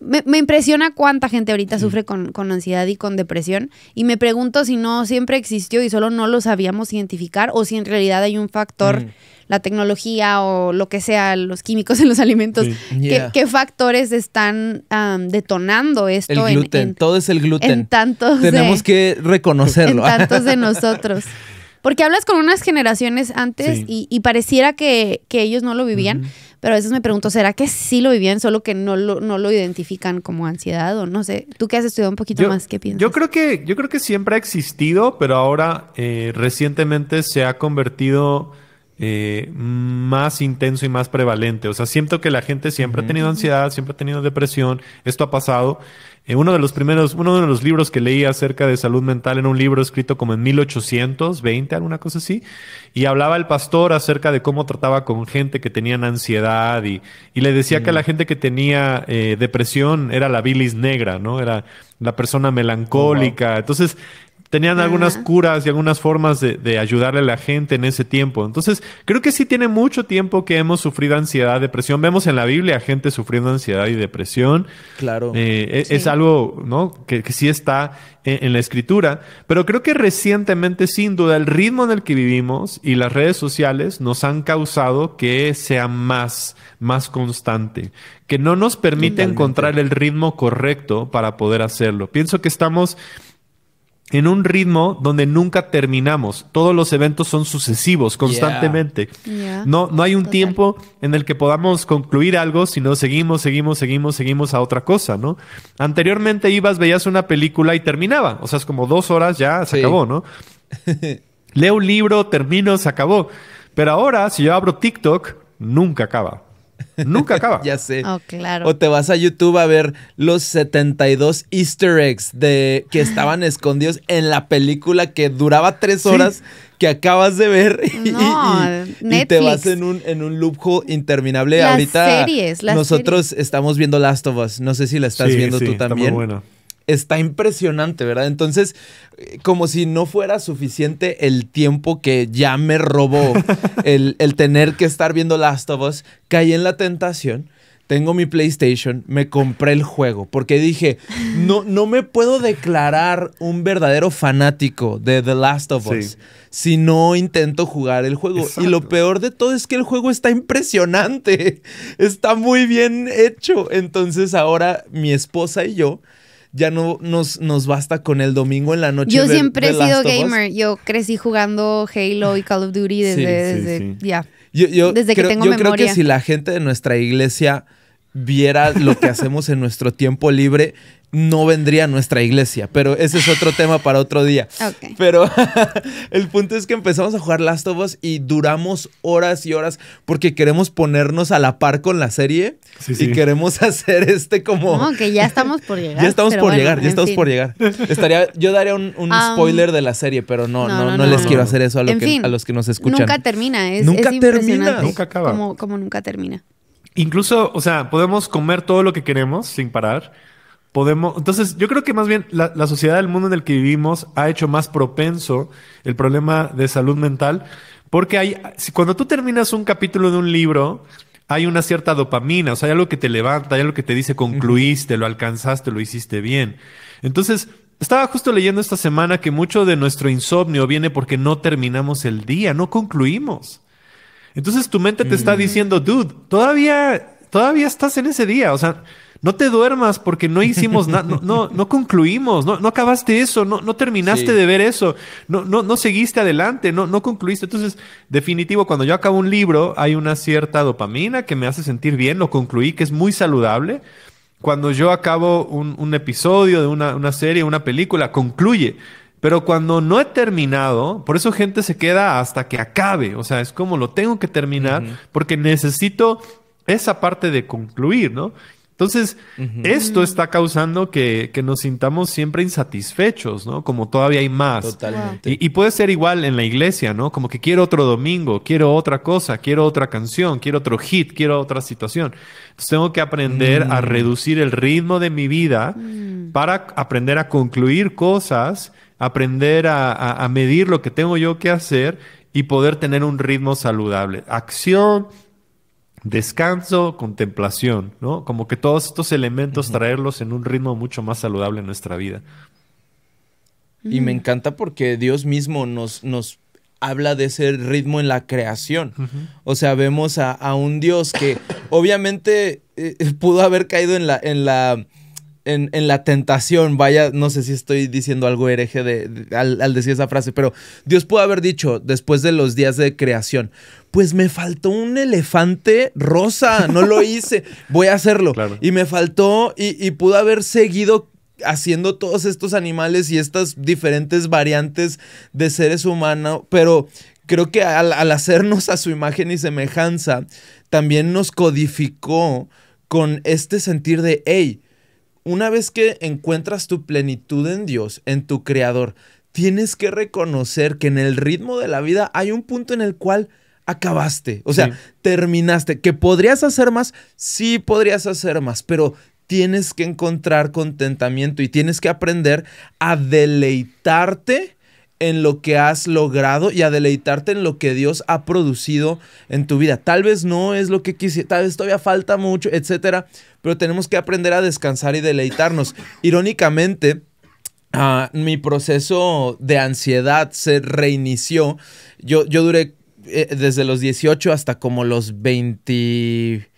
me, impresiona cuánta gente ahorita sufre con, con, ansiedad y con depresión. Y me pregunto si no siempre existió y solo no lo sabíamos identificar o si en realidad hay un factor, mm. la tecnología o lo que sea, los químicos en los alimentos, ¿qué, factores están detonando esto? El gluten, todo es el gluten. Tenemos que reconocerlo. En tantos de nosotros. Porque hablas con unas generaciones antes y, pareciera que, ellos no lo vivían, pero a veces me pregunto, ¿será que sí lo vivían, solo que no lo, no lo identifican como ansiedad o no sé? Tú que has estudiado un poquito más, ¿qué piensas? Yo creo que, yo creo que siempre ha existido, pero ahora eh, recientemente se ha convertido... Eh, más intenso y más prevalente. O sea, siento que la gente siempre ha tenido ansiedad, siempre ha tenido depresión, esto ha pasado. En eh, uno de los primeros, uno de los libros que leía acerca de salud mental era un libro escrito como en 1820, alguna cosa así, y hablaba el pastor acerca de cómo trataba con gente que tenían ansiedad y, y le decía que mm. la gente que tenía eh, depresión era la bilis negra, ¿no? Era la persona melancólica. Oh, Entonces, tenían algunas curas y algunas formas de, ayudarle a la gente en ese tiempo. Entonces, creo que sí tiene mucho tiempo que hemos sufrido ansiedad, depresión. Vemos en la Biblia gente sufriendo ansiedad y depresión. Claro. Eh, eh, es, algo, ¿no? Que, sí está en, la escritura. Pero creo que recientemente, sin duda, el ritmo en el que vivimos y las redes sociales nos han causado que sea más, más constante, que no nos permite encontrar el ritmo correcto para poder hacerlo. Pienso que estamos en un ritmo donde nunca terminamos. Todos los eventos son sucesivos constantemente. No, no hay un tiempo en el que podamos concluir algo, sino seguimos, seguimos, seguimos, seguimos a otra cosa, ¿no? Anteriormente ibas, veías una película y terminaba. O sea, es como dos horas, ya se acabó, ¿no? Leo un libro, termino, se acabó. Pero ahora, si yo abro TikTok, nunca acaba. Nunca acaba. ya sé. Oh, o te vas a YouTube a ver los 72 easter eggs de que estaban escondidos en la película que duraba tres horas que acabas de ver y, te vas en un, en un loophole interminable. Las Ahorita series, nosotros estamos viendo Last of Us. No sé si la estás viendo tú también. Está muy buena está impresionante, ¿verdad? Entonces, como si no fuera suficiente el tiempo que ya me robó el, tener que estar viendo Last of Us, caí en la tentación tengo mi PlayStation, me compré el juego, porque dije, no, no me puedo declarar un verdadero fanático de The Last of Us si no intento jugar el juego. Y lo peor de todo es que el juego está impresionante, está muy bien hecho. Entonces ahora mi esposa y yo ya no nos, nos basta con el domingo en la noche. Yo siempre he sido gamer. Yo crecí jugando Halo y Call of Duty desde, ya. Yo, que tengo yo creo que si la gente de nuestra iglesia viera lo que hacemos en nuestro tiempo libre, no vendría a nuestra iglesia, pero ese es otro tema para otro día. Pero el punto es que empezamos a jugar Last of Us y duramos horas y horas porque queremos ponernos a la par con la serie y queremos hacer este como... No, que ya estamos por llegar. ya estamos por llegar, ya estamos por llegar. Estaría, yo daría un, um, spoiler de la serie, pero no, no, les quiero hacer eso a, que, a los que nos escuchan. Nunca termina, es, nunca termina, nunca acaba. Como, como nunca termina. Incluso, o sea, podemos comer todo lo que queremos sin parar podemos. Entonces, yo creo que más bien la, sociedad del mundo en el que vivimos ha hecho más propenso el problema de salud mental, porque hay, cuando tú terminas un capítulo de un libro, hay una cierta dopamina, o sea, hay algo que te levanta, hay algo que te dice concluiste, lo alcanzaste, lo hiciste bien. Entonces, estaba justo leyendo esta semana que mucho de nuestro insomnio viene porque no terminamos el día, no concluimos. Entonces tu mente te está mm. diciendo, dude, todavía, todavía estás en ese día, o sea, no te duermas porque no hicimos nada, no, no, concluimos, no, acabaste eso, no, no terminaste de ver eso, no, no, no seguiste adelante, no, no concluiste. Entonces, definitivo, cuando yo acabo un libro, hay una cierta dopamina que me hace sentir bien, lo concluí, que es muy saludable. Cuando yo acabo un, episodio de una, serie, una película, concluye. Pero cuando no he terminado, por eso gente se queda hasta que acabe. O sea, es como lo tengo que terminar porque necesito esa parte de concluir, ¿no? Entonces, esto está causando que, nos sintamos siempre insatisfechos, ¿no? Como todavía hay más. Totalmente. Y, puede ser igual en la iglesia, ¿no? Como que quiero otro domingo, quiero otra cosa, quiero otra canción, quiero otro hit, quiero otra situación. Entonces, tengo que aprender a mm. reducir el ritmo de mi vida mm. para aprender a concluir cosas, aprender a medir lo que tengo yo que hacer y poder tener un ritmo saludable. Acción, descanso, contemplación, ¿no? Como que todos estos elementos traerlos en un ritmo mucho más saludable en nuestra vida. Y me mm. encanta porque Dios mismo nos, nos habla de ese ritmo en la creación. O sea, vemos a, un Dios que obviamente eh, pudo haber caído en la, en la en, la tentación, vaya, no sé si estoy diciendo algo hereje de, al, decir esa frase, pero Dios pudo haber dicho después de los días de creación, pues me faltó un elefante rosa, no lo hice, voy a hacerlo. Y me faltó y, pudo haber seguido haciendo todos estos animales y estas diferentes variantes de seres humanos, pero creo que al, al, hacernos a su imagen y semejanza, también nos codificó con este sentir de, hey, una vez que encuentras tu plenitud en Dios, en tu Creador, tienes que reconocer que en el ritmo de la vida hay un punto en el cual acabaste, o sea, terminaste, que podrías hacer más, sí podrías hacer más, pero tienes que encontrar contentamiento y tienes que aprender a deleitarte en lo que has logrado y a deleitarte en lo que Dios ha producido en tu vida. Tal vez no es lo que quisiera, tal vez todavía falta mucho, etcétera, pero tenemos que aprender a descansar y deleitarnos. Irónicamente, ah, mi proceso de ansiedad se reinició. Yo, yo duré eh, desde los 18 hasta como los 20.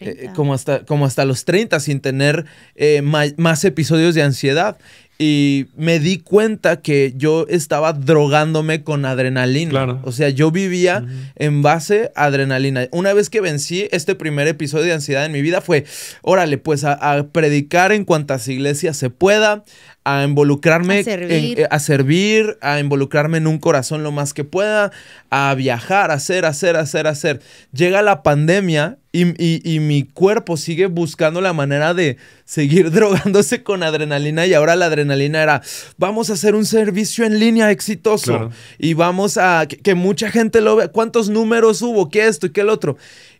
Eh, como, hasta, como hasta los 30 sin tener eh, más episodios de ansiedad y me di cuenta que yo estaba drogándome con adrenalina. O sea, yo vivía en base a adrenalina. Una vez que vencí este primer episodio de ansiedad en mi vida fue, órale, pues a predicar en cuantas iglesias se pueda, a involucrarme, eh, a servir. a involucrarme en un corazón lo más que pueda, a viajar, a hacer, hacer, hacer, hacer. Llega la pandemia y, mi cuerpo sigue buscando la manera de seguir drogándose con adrenalina y ahora la adrenalina era, vamos a hacer un servicio en línea exitoso y vamos a que, mucha gente lo vea, cuántos números hubo, qué esto y qué el otro.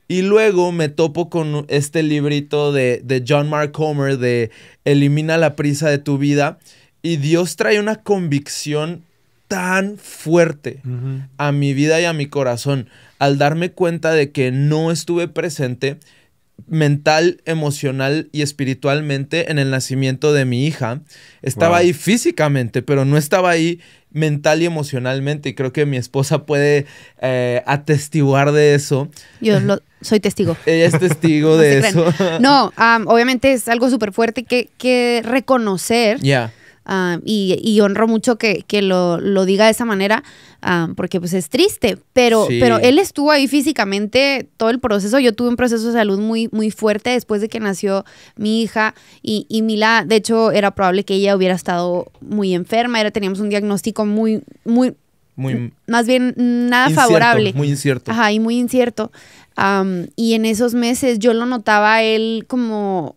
Y luego me topo con este librito de, John Mark Homer de Elimina la prisa de tu vida. Y Dios trae una convicción tan fuerte a mi vida y a mi corazón al darme cuenta de que no estuve presente mental, emocional y espiritualmente en el nacimiento de mi hija. Estaba ahí físicamente, pero no estaba ahí mental y emocionalmente. Y creo que mi esposa puede eh, atestiguar de eso. Yo lo, soy testigo. Ella es testigo de eso. No, obviamente es algo súper fuerte que, reconocer. Ya y, honro mucho que, lo, diga de esa manera, porque pues es triste, pero, pero él estuvo ahí físicamente todo el proceso. Yo tuve un proceso de salud muy, muy fuerte después de que nació mi hija y, Mila, de hecho, era probable que ella hubiera estado muy enferma, era, teníamos un diagnóstico muy, muy... más bien nada favorable. Muy incierto. Ajá, y muy incierto. y en esos meses yo lo notaba él como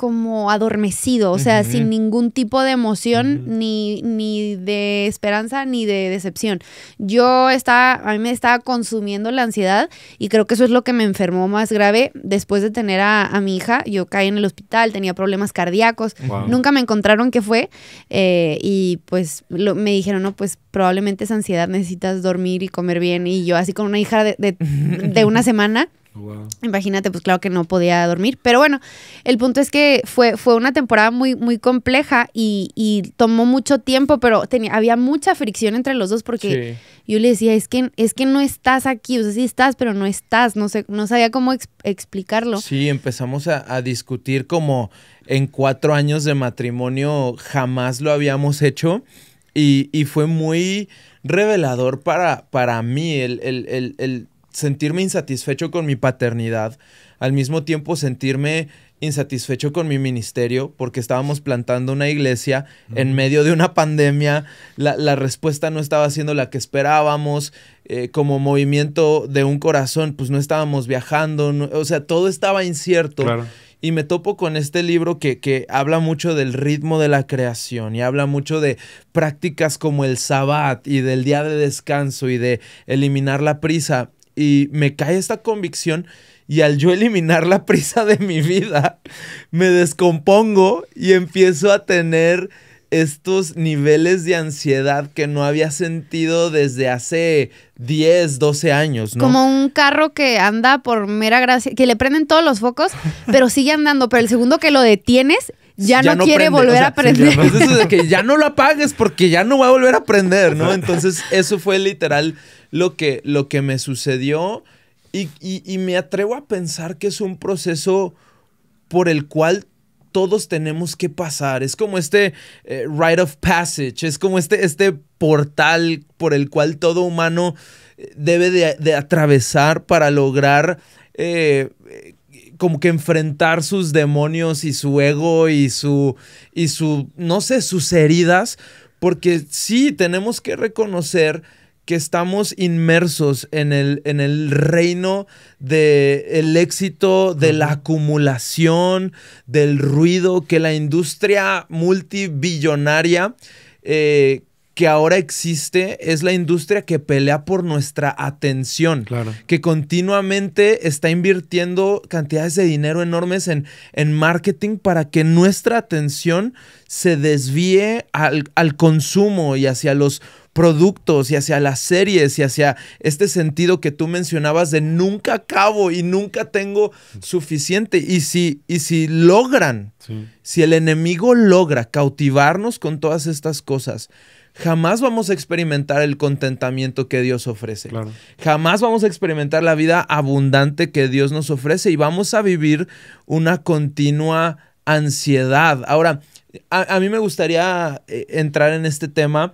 como adormecido, o sea, sin ningún tipo de emoción, ni, ni de esperanza, ni de decepción. Yo estaba, a mí me estaba consumiendo la ansiedad y creo que eso es lo que me enfermó más grave después de tener a, mi hija. Yo caí en el hospital, tenía problemas cardíacos, nunca me encontraron qué fue eh, y pues me dijeron, no, pues probablemente es ansiedad, necesitas dormir y comer bien. Y yo así con una hija de, de una semana Imagínate, pues claro que no podía dormir. Pero bueno, el punto es que fue, fue una temporada muy, muy compleja y, tomó mucho tiempo, pero tenía, había mucha fricción entre los dos porque yo le decía, es que, es que no estás aquí, o sea, sí estás, pero no estás, no, sé, no sabía cómo explicarlo. Sí, empezamos a, discutir como en cuatro años de matrimonio jamás lo habíamos hecho. Y, fue muy revelador para, para mí el, el, el, sentirme insatisfecho con mi paternidad, al mismo tiempo sentirme insatisfecho con mi ministerio porque estábamos plantando una iglesia en medio de una pandemia, la, respuesta no estaba siendo la que esperábamos, eh, como movimiento de un corazón, pues no estábamos viajando, o sea, todo estaba incierto. Y me topo con este libro que, que habla mucho del ritmo de la creación y habla mucho de prácticas como el sabbat y del día de descanso y de eliminar la prisa y me cae esta convicción y al yo eliminar la prisa de mi vida, me descompongo y empiezo a tener estos niveles de ansiedad que no había sentido desde hace 10, 12 años, Como un carro que anda por mera gracia, que le prenden todos los focos, pero sigue andando, pero el segundo que lo detienes, ya, no, quiere volver a aprender. de que ya no lo apagues porque ya no va a volver a aprender, ¿no? Entonces, eso fue literal lo que, lo que me sucedió y, me atrevo a pensar que es un proceso por el cual todos tenemos que pasar. Es como este eh, rite of passage, es como este, este portal por el cual todo humano debe de, atravesar para lograr eh, como que enfrentar sus demonios y su ego y su, y su, no sé, sus heridas, porque sí, tenemos que reconocer que estamos inmersos en el, en el reino del éxito, de la acumulación, del ruido, que la industria multibillonaria eh, que ahora existe es la industria que pelea por nuestra atención, claro. que continuamente está invirtiendo cantidades de dinero enormes en, en marketing para que nuestra atención se desvíe al, al consumo y hacia los productos y hacia las series y hacia este sentido que tú mencionabas de nunca acabo y nunca tengo suficiente. Y si, y si logran, si el enemigo logra cautivarnos con todas estas cosas, jamás vamos a experimentar el contentamiento que Dios ofrece. Jamás vamos a experimentar la vida abundante que Dios nos ofrece y vamos a vivir una continua ansiedad. Ahora, a, mí me gustaría eh, entrar en este tema.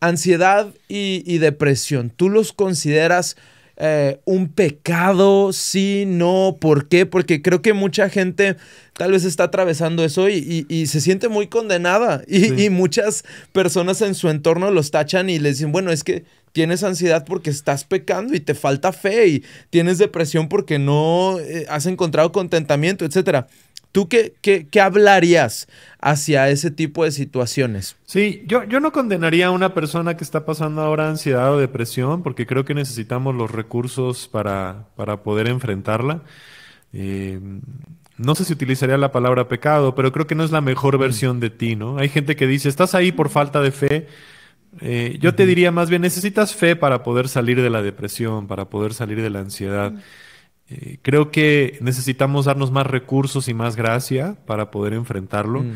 Ansiedad y, y depresión, ¿tú los consideras eh, un pecado, sí, no, ¿por qué? Porque creo que mucha gente tal vez está atravesando eso y, y, se siente muy condenada y muchas personas en su entorno los tachan y les dicen, bueno, es que tienes ansiedad porque estás pecando y te falta fe y tienes depresión porque no eh, has encontrado contentamiento, etc. ¿Tú qué, qué, hablarías hacia ese tipo de situaciones? Sí, yo, yo no condenaría a una persona que está pasando ahora ansiedad o depresión porque creo que necesitamos los recursos para, para poder enfrentarla. Eh, no sé si utilizaría la palabra pecado, pero creo que no es la mejor mm. versión de ti, ¿no? Hay gente que dice, estás ahí por falta de fe eh, yo te diría más bien, necesitas fe para poder salir de la depresión, para poder salir de la ansiedad. Eh, creo que necesitamos darnos más recursos y más gracia para poder enfrentarlo. Mm.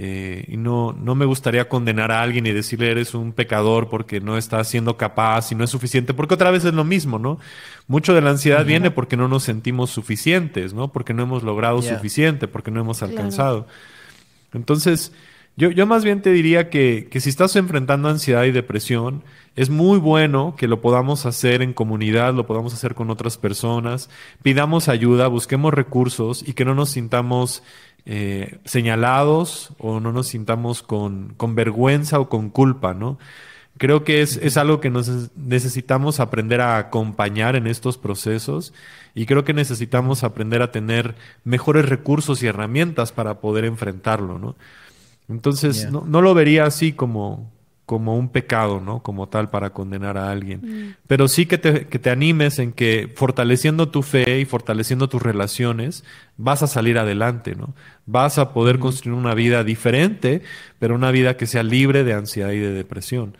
Eh, y no, me gustaría condenar a alguien y decirle eres un pecador porque no estás siendo capaz y no es suficiente, porque otra vez es lo mismo, ¿no? Mucho de la ansiedad viene porque no nos sentimos suficientes, ¿no? Porque no hemos logrado suficiente, porque no hemos alcanzado. Entonces, yo, yo más bien te diría que, que si estás enfrentando ansiedad y depresión, es muy bueno que lo podamos hacer en comunidad, lo podamos hacer con otras personas, pidamos ayuda, busquemos recursos y que no nos sintamos eh, señalados o no nos sintamos con, con, vergüenza o con culpa, ¿no? Creo que es, es, algo que nos necesitamos aprender a acompañar en estos procesos y creo que necesitamos aprender a tener mejores recursos y herramientas para poder enfrentarlo, ¿no? Entonces, no, lo vería así como, como un pecado, ¿no? Como tal para condenar a alguien. Mm. Pero sí que te, que te animes en que fortaleciendo tu fe y fortaleciendo tus relaciones, vas a salir adelante, ¿no? Vas a poder mm. construir una vida diferente, pero una vida que sea libre de ansiedad y de depresión.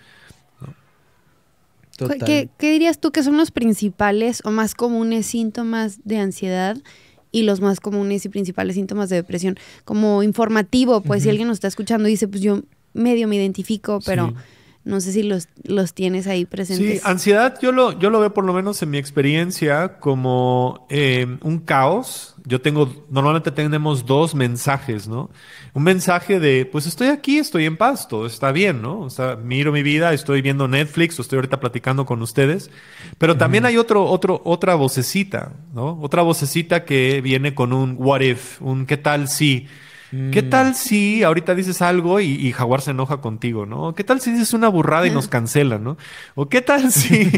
¿Qué, ¿Qué dirías tú que son los principales o más comunes síntomas de ansiedad? y los más comunes y principales síntomas de depresión, como informativo, pues si alguien nos está escuchando y dice, pues yo medio me identifico, pero... No sé si los, los tienes ahí presentes. Sí, ansiedad yo lo, yo lo veo por lo menos en mi experiencia como eh, un caos. Yo tengo, normalmente tenemos dos mensajes, ¿no? Un mensaje de, pues estoy aquí, estoy en paz, todo está bien, ¿no? O sea, miro mi vida, estoy viendo Netflix, estoy ahorita platicando con ustedes. Pero también hay otro, otro, otra vocecita, ¿no? Otra vocecita que viene con un what if, un qué tal si... ¿Qué mm. tal si ahorita dices algo y, Jaguar se enoja contigo, ¿no? ¿Qué tal si dices una burrada y nos cancela, ¿no? ¿O qué tal si...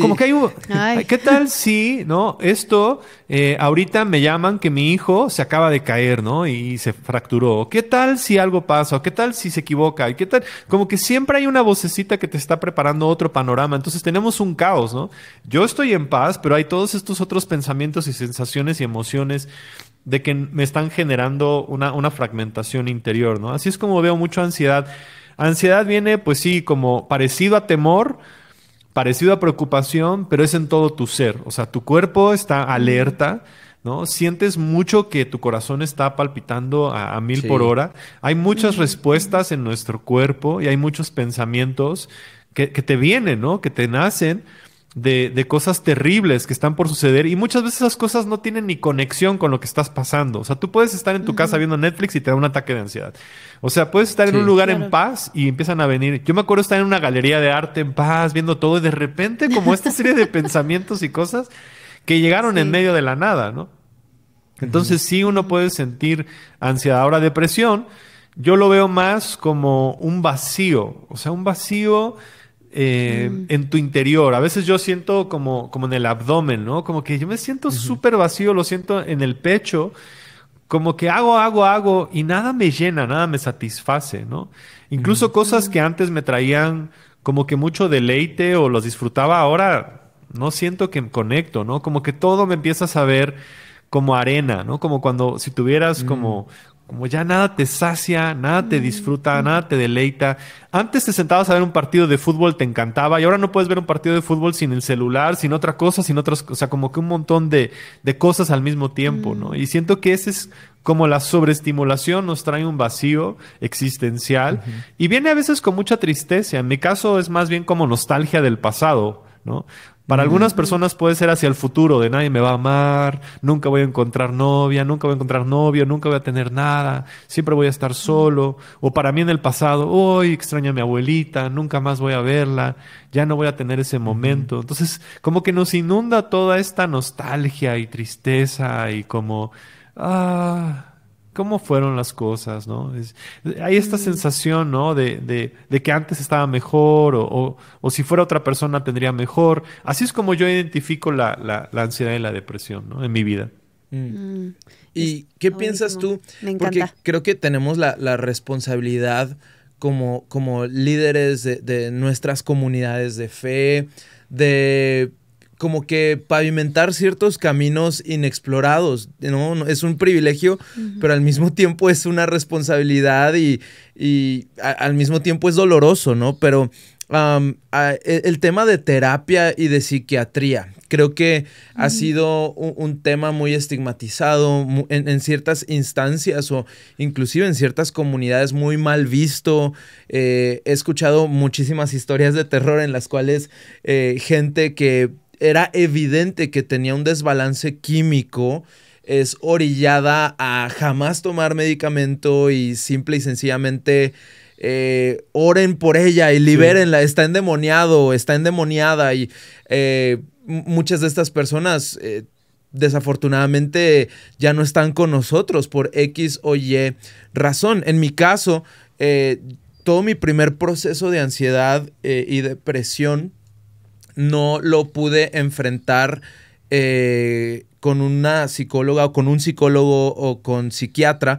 Como que hay... ¿Qué tal si, ¿no? Esto, eh, ahorita me llaman que mi hijo se acaba de caer, ¿no? Y se fracturó. ¿Qué tal si algo pasa? ¿O ¿Qué tal si se equivoca? qué tal? Como que siempre hay una vocecita que te está preparando otro panorama. Entonces tenemos un caos, ¿no? Yo estoy en paz, pero hay todos estos otros pensamientos y sensaciones y emociones de que me están generando una, fragmentación interior, ¿no? Así es como veo mucha ansiedad. Ansiedad viene, pues sí, como parecido a temor, parecido a preocupación, pero es en todo tu ser. O sea, tu cuerpo está alerta, ¿no? Sientes mucho que tu corazón está palpitando a, mil por hora. Hay muchas respuestas en nuestro cuerpo y hay muchos pensamientos que, que te vienen, ¿no? Que te nacen de, cosas terribles que están por suceder y muchas veces esas cosas no tienen ni conexión con lo que estás pasando. O sea, tú puedes estar en tu casa viendo Netflix y te da un ataque de ansiedad. O sea, puedes estar en un lugar en paz y empiezan a venir. Yo me acuerdo estar en una galería de arte en paz, viendo todo y de repente como esta serie de pensamientos y cosas que llegaron en medio de la nada, ¿no? Entonces si sí uno puede sentir ansiedad. Ahora, depresión, yo lo veo más como un vacío, o sea, un vacío eh, mm. en tu interior. A veces yo siento como, como en el abdomen, ¿no? Como que yo me siento súper vacío, lo siento en el pecho, como que hago, hago, hago y nada me llena, nada me satisface, ¿no? Incluso mm. cosas mm. que antes me traían como que mucho deleite o los disfrutaba, ahora no siento que me conecto, ¿no? Como que todo me empieza a saber como arena, ¿no? Como cuando si tuvieras como como ya nada te sacia, nada te disfruta, nada te deleita. Antes te sentabas a ver un partido de fútbol, te encantaba, y ahora no puedes ver un partido de fútbol sin el celular, sin otra cosa, sin otras cosas. O sea, como que un montón de, cosas al mismo tiempo, ¿no? Mm. Y siento que ese es como la sobreestimulación nos trae un vacío existencial y viene a veces con mucha tristeza. En mi caso es más bien como nostalgia del pasado, ¿no? Para algunas personas puede ser hacia el futuro, de nadie me va a amar, nunca voy a encontrar novia, nunca voy a encontrar novio, nunca voy a tener nada, siempre voy a estar solo. O para mí en el pasado, hoy extraña a mi abuelita, nunca más voy a verla, ya no voy a tener ese momento. Entonces, como que nos inunda toda esta nostalgia y tristeza y como, ah, cómo fueron las cosas, ¿no? hay esta mm. sensación, ¿no? De, de, que antes estaba mejor o, si fuera otra persona tendría mejor. Así es como yo identifico la, ansiedad y la depresión, ¿no? En mi vida. Mm. Mm. ¿Y qué piensas tú? Me encanta. Porque creo que tenemos la, responsabilidad como, como líderes de nuestras comunidades de fe, de como que pavimentar ciertos caminos inexplorados, ¿no? Es un privilegio, pero al mismo tiempo es una responsabilidad y, al mismo tiempo es doloroso, ¿no? Pero e, el tema de terapia y de psiquiatría, creo que ha sido un, tema muy estigmatizado en, ciertas instancias o inclusive en ciertas comunidades muy mal visto. Eh, he escuchado muchísimas historias de terror en las cuales eh, gente que era evidente que tenía un desbalance químico es orillada a jamás tomar medicamento y simple y sencillamente eh, oren por ella y libérenla, está endemoniado, está endemoniada y eh, muchas de estas personas eh, desafortunadamente ya no están con nosotros por X o Y razón. En mi caso, todo mi primer proceso de ansiedad y depresión no lo pude enfrentar eh, con una psicóloga o con un psicólogo o con psiquiatra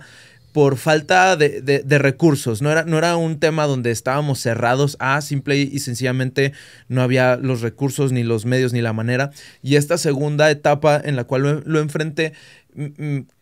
por falta de, recursos. No era, no era un tema donde estábamos cerrados a simple y sencillamente no había los recursos, ni los medios, ni la manera. Y esta segunda etapa en la cual lo, enfrenté,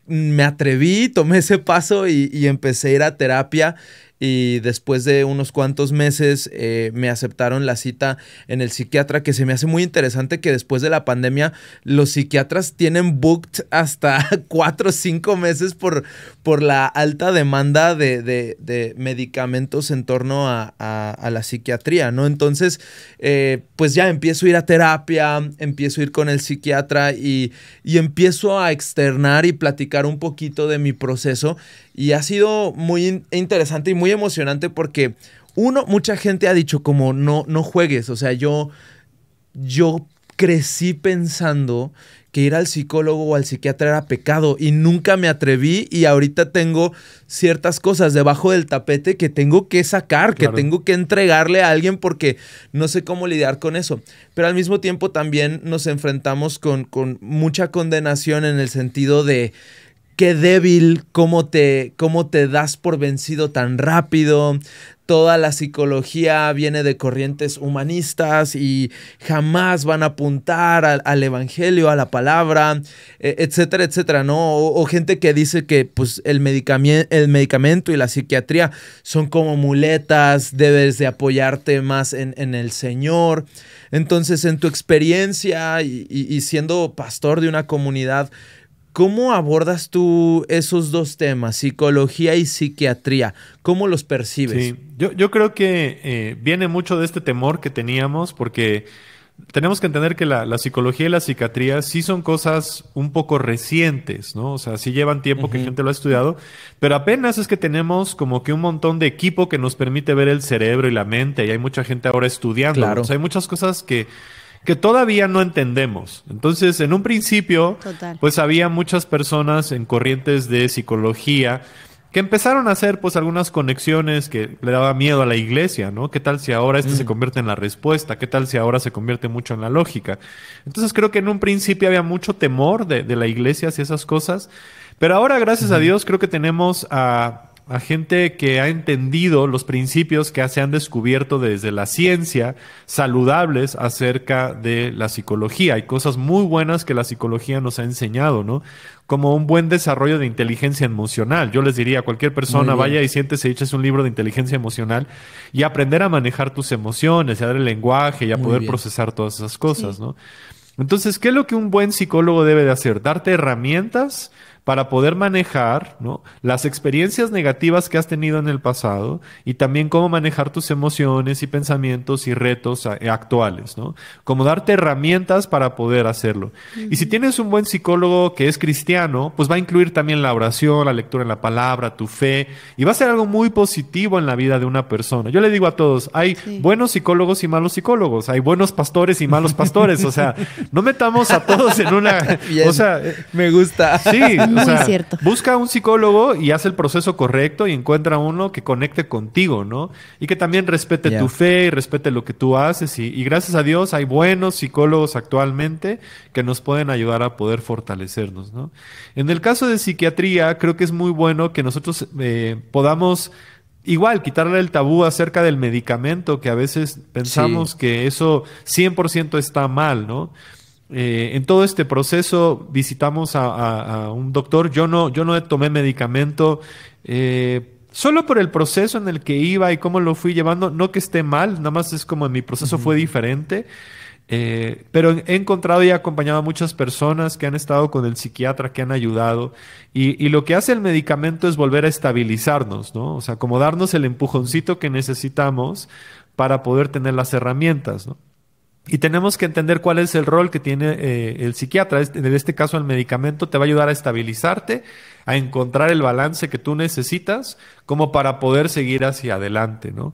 me atreví, tomé ese paso y, y, empecé a ir a terapia y después de unos cuantos meses eh, me aceptaron la cita en el psiquiatra, que se me hace muy interesante que después de la pandemia los psiquiatras tienen booked hasta cuatro o cinco meses por, por la alta demanda de, medicamentos en torno a, la psiquiatría, ¿no? Entonces, eh, pues ya empiezo a ir a terapia, empiezo a ir con el psiquiatra y, y empiezo a externar y platicar un poquito de mi proceso y ha sido muy interesante y muy emocionante porque, uno, mucha gente ha dicho como no, no juegues. O sea, yo, yo crecí pensando que ir al psicólogo o al psiquiatra era pecado y nunca me atreví y ahorita tengo ciertas cosas debajo del tapete que tengo que sacar, que tengo que entregarle a alguien porque no sé cómo lidiar con eso. Pero al mismo tiempo también nos enfrentamos con mucha condenación en el sentido de qué débil, cómo te, cómo te das por vencido tan rápido. Toda la psicología viene de corrientes humanistas y jamás van a apuntar al, evangelio, a la palabra, e, etcétera, etcétera, ¿no? O, gente que dice que pues, el, medicamento, el medicamento y la psiquiatría son como muletas, debes de apoyarte más en, el Señor. Entonces, en tu experiencia y siendo pastor de una comunidad, ¿Cómo abordas tú esos dos temas, psicología y psiquiatría? ¿Cómo los percibes? Sí, yo, creo que eh, viene mucho de este temor que teníamos porque tenemos que entender que la, psicología y la psiquiatría sí son cosas un poco recientes, ¿no? O sea, sí llevan tiempo que la que gente lo ha estudiado, pero apenas es que tenemos como que un montón de equipo que nos permite ver el cerebro y la mente, y hay mucha gente ahora estudiando. O sea, hay muchas cosas que que todavía no entendemos. Entonces, en un principio, pues había muchas personas en corrientes de psicología que empezaron a hacer pues algunas conexiones que le daba miedo a la iglesia, ¿no? ¿Qué tal si ahora esto se mm. convierte en la respuesta? ¿Qué tal si ahora se convierte mucho en la lógica? Entonces creo que en un principio había mucho temor de, la iglesia hacia esas cosas, pero ahora gracias a Dios creo que tenemos a a gente que ha entendido los principios que se han descubierto desde la ciencia, saludables acerca de la psicología. Hay cosas muy buenas que la psicología nos ha enseñado, ¿no? Como un buen desarrollo de inteligencia emocional. Yo les diría, a cualquier persona vaya y siéntese, eches un libro de inteligencia emocional y aprender a manejar tus emociones, a dar el lenguaje y a poder procesar todas esas cosas, ¿no? Entonces, ¿qué es lo que un buen psicólogo debe de hacer? Darte herramientas para poder manejar las experiencias negativas que has tenido en el pasado y también cómo manejar tus emociones y pensamientos y retos eh, actuales, ¿no? Como darte herramientas para poder hacerlo. Y si tienes un buen psicólogo que es cristiano, pues va a incluir también la oración, la lectura en la palabra, tu fe, y va a ser algo muy positivo en la vida de una persona. Yo le digo a todos, hay buenos psicólogos y malos psicólogos, hay buenos pastores y malos pastores, o sea, no metamos a todos en una... O sea, eh, me gusta. Sí, cierto. Busca un psicólogo y haz el proceso correcto y encuentra uno que conecte contigo, ¿no? Y que también respete tu fe y respete lo que tú haces. Y, gracias a Dios hay buenos psicólogos actualmente que nos pueden ayudar a poder fortalecernos, ¿no? En el caso de psiquiatría, creo que es muy bueno que nosotros eh, podamos igual quitarle el tabú acerca del medicamento, que a veces pensamos que eso 100% está mal, ¿no? Eh, en todo este proceso visitamos a, un doctor. Yo no, yo no tomé medicamento. Eh, solo por el proceso en el que iba y cómo lo fui llevando, no que esté mal, nada más es como mi proceso fue diferente. Eh, pero he encontrado y acompañado a muchas personas que han estado con el psiquiatra, que han ayudado. Y, y, lo que hace el medicamento es volver a estabilizarnos, ¿no? O sea, como darnos el empujoncito que necesitamos para poder tener las herramientas, ¿no? Y tenemos que entender cuál es el rol que tiene eh, el psiquiatra. En este caso, el medicamento te va a ayudar a estabilizarte, a encontrar el balance que tú necesitas como para poder seguir hacia adelante, ¿no?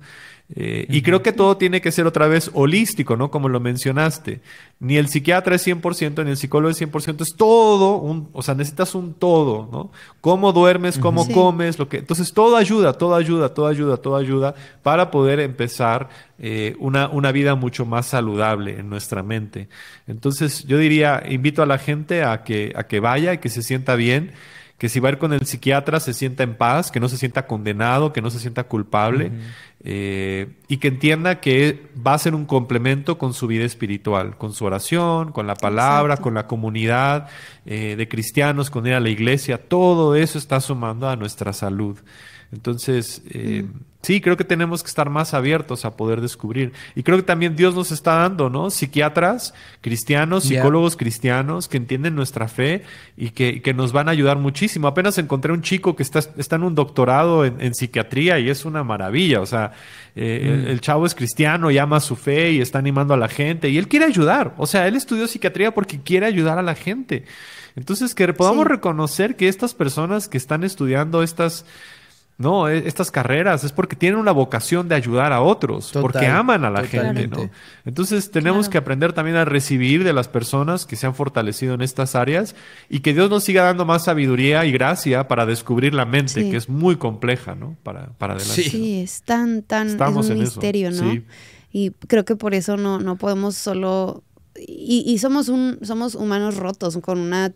Eh, y creo que todo tiene que ser otra vez holístico, ¿no? Como lo mencionaste. Ni el psiquiatra es 100%, ni el psicólogo es 100%, es todo, un, o sea, necesitas un todo, ¿no? Cómo duermes, cómo comes, lo que... Entonces, todo ayuda, todo ayuda, todo ayuda, todo ayuda para poder empezar eh, una, vida mucho más saludable en nuestra mente. Entonces, yo diría, invito a la gente a que, a que vaya y que se sienta bien que si va a ir con el psiquiatra se sienta en paz, que no se sienta condenado, que no se sienta culpable, eh, y que entienda que va a ser un complemento con su vida espiritual, con su oración, con la palabra, con la comunidad eh, de cristianos, con ir a la iglesia, todo eso está sumando a nuestra salud. Entonces, eh, mm. Sí, creo que tenemos que estar más abiertos a poder descubrir. Y creo que también Dios nos está dando, ¿no? Psiquiatras cristianos, psicólogos cristianos que entienden nuestra fe y que, nos van a ayudar muchísimo. Apenas encontré un chico que está, está en un doctorado en, psiquiatría y es una maravilla. O sea, eh, mm. el, chavo es cristiano llama ama su fe y está animando a la gente y él quiere ayudar. O sea, él estudió psiquiatría porque quiere ayudar a la gente. Entonces, que podamos reconocer que estas personas que están estudiando estas no, e, estas carreras es porque tienen una vocación de ayudar a otros, porque aman a la gente, ¿no? Entonces tenemos que aprender también a recibir de las personas que se han fortalecido en estas áreas y que Dios nos siga dando más sabiduría y gracia para descubrir la mente, que es muy compleja, ¿no? Para, para Sí, es tan, tan es un misterio, ¿no? Y creo que por eso no, no podemos solo y, y, somos un somos humanos rotos con una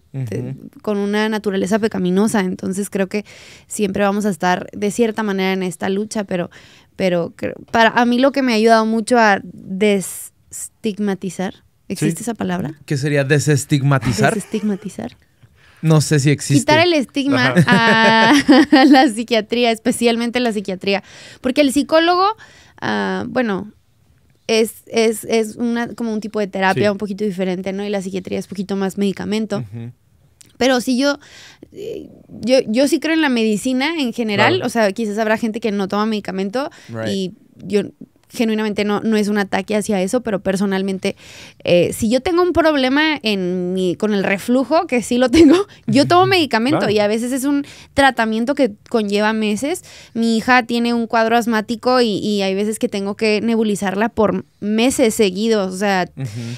con una naturaleza pecaminosa entonces creo que siempre vamos a estar de cierta manera en esta lucha pero pero para a mí lo que me ha ayudado mucho a desestigmatizar existe esa palabra qué sería desestigmatizar desestigmatizar no sé si existe. Quitar el estigma a la psiquiatría, especialmente la psiquiatría. Porque el psicólogo, ah, bueno, es, es, una, como un tipo de terapia un poquito diferente, ¿no? Y la psiquiatría es un poquito más medicamento. Pero sí si eh, yo, yo, sí creo en la medicina en general, o sea, quizás habrá gente que no toma medicamento y yo genuinamente no, no es un ataque hacia eso, pero personalmente, eh, si yo tengo un problema en mi, con el reflujo, que sí lo tengo, yo tomo medicamento y a veces es un tratamiento que conlleva meses. Mi hija tiene un cuadro asmático y, hay veces que tengo que nebulizarla por meses seguidos, o sea,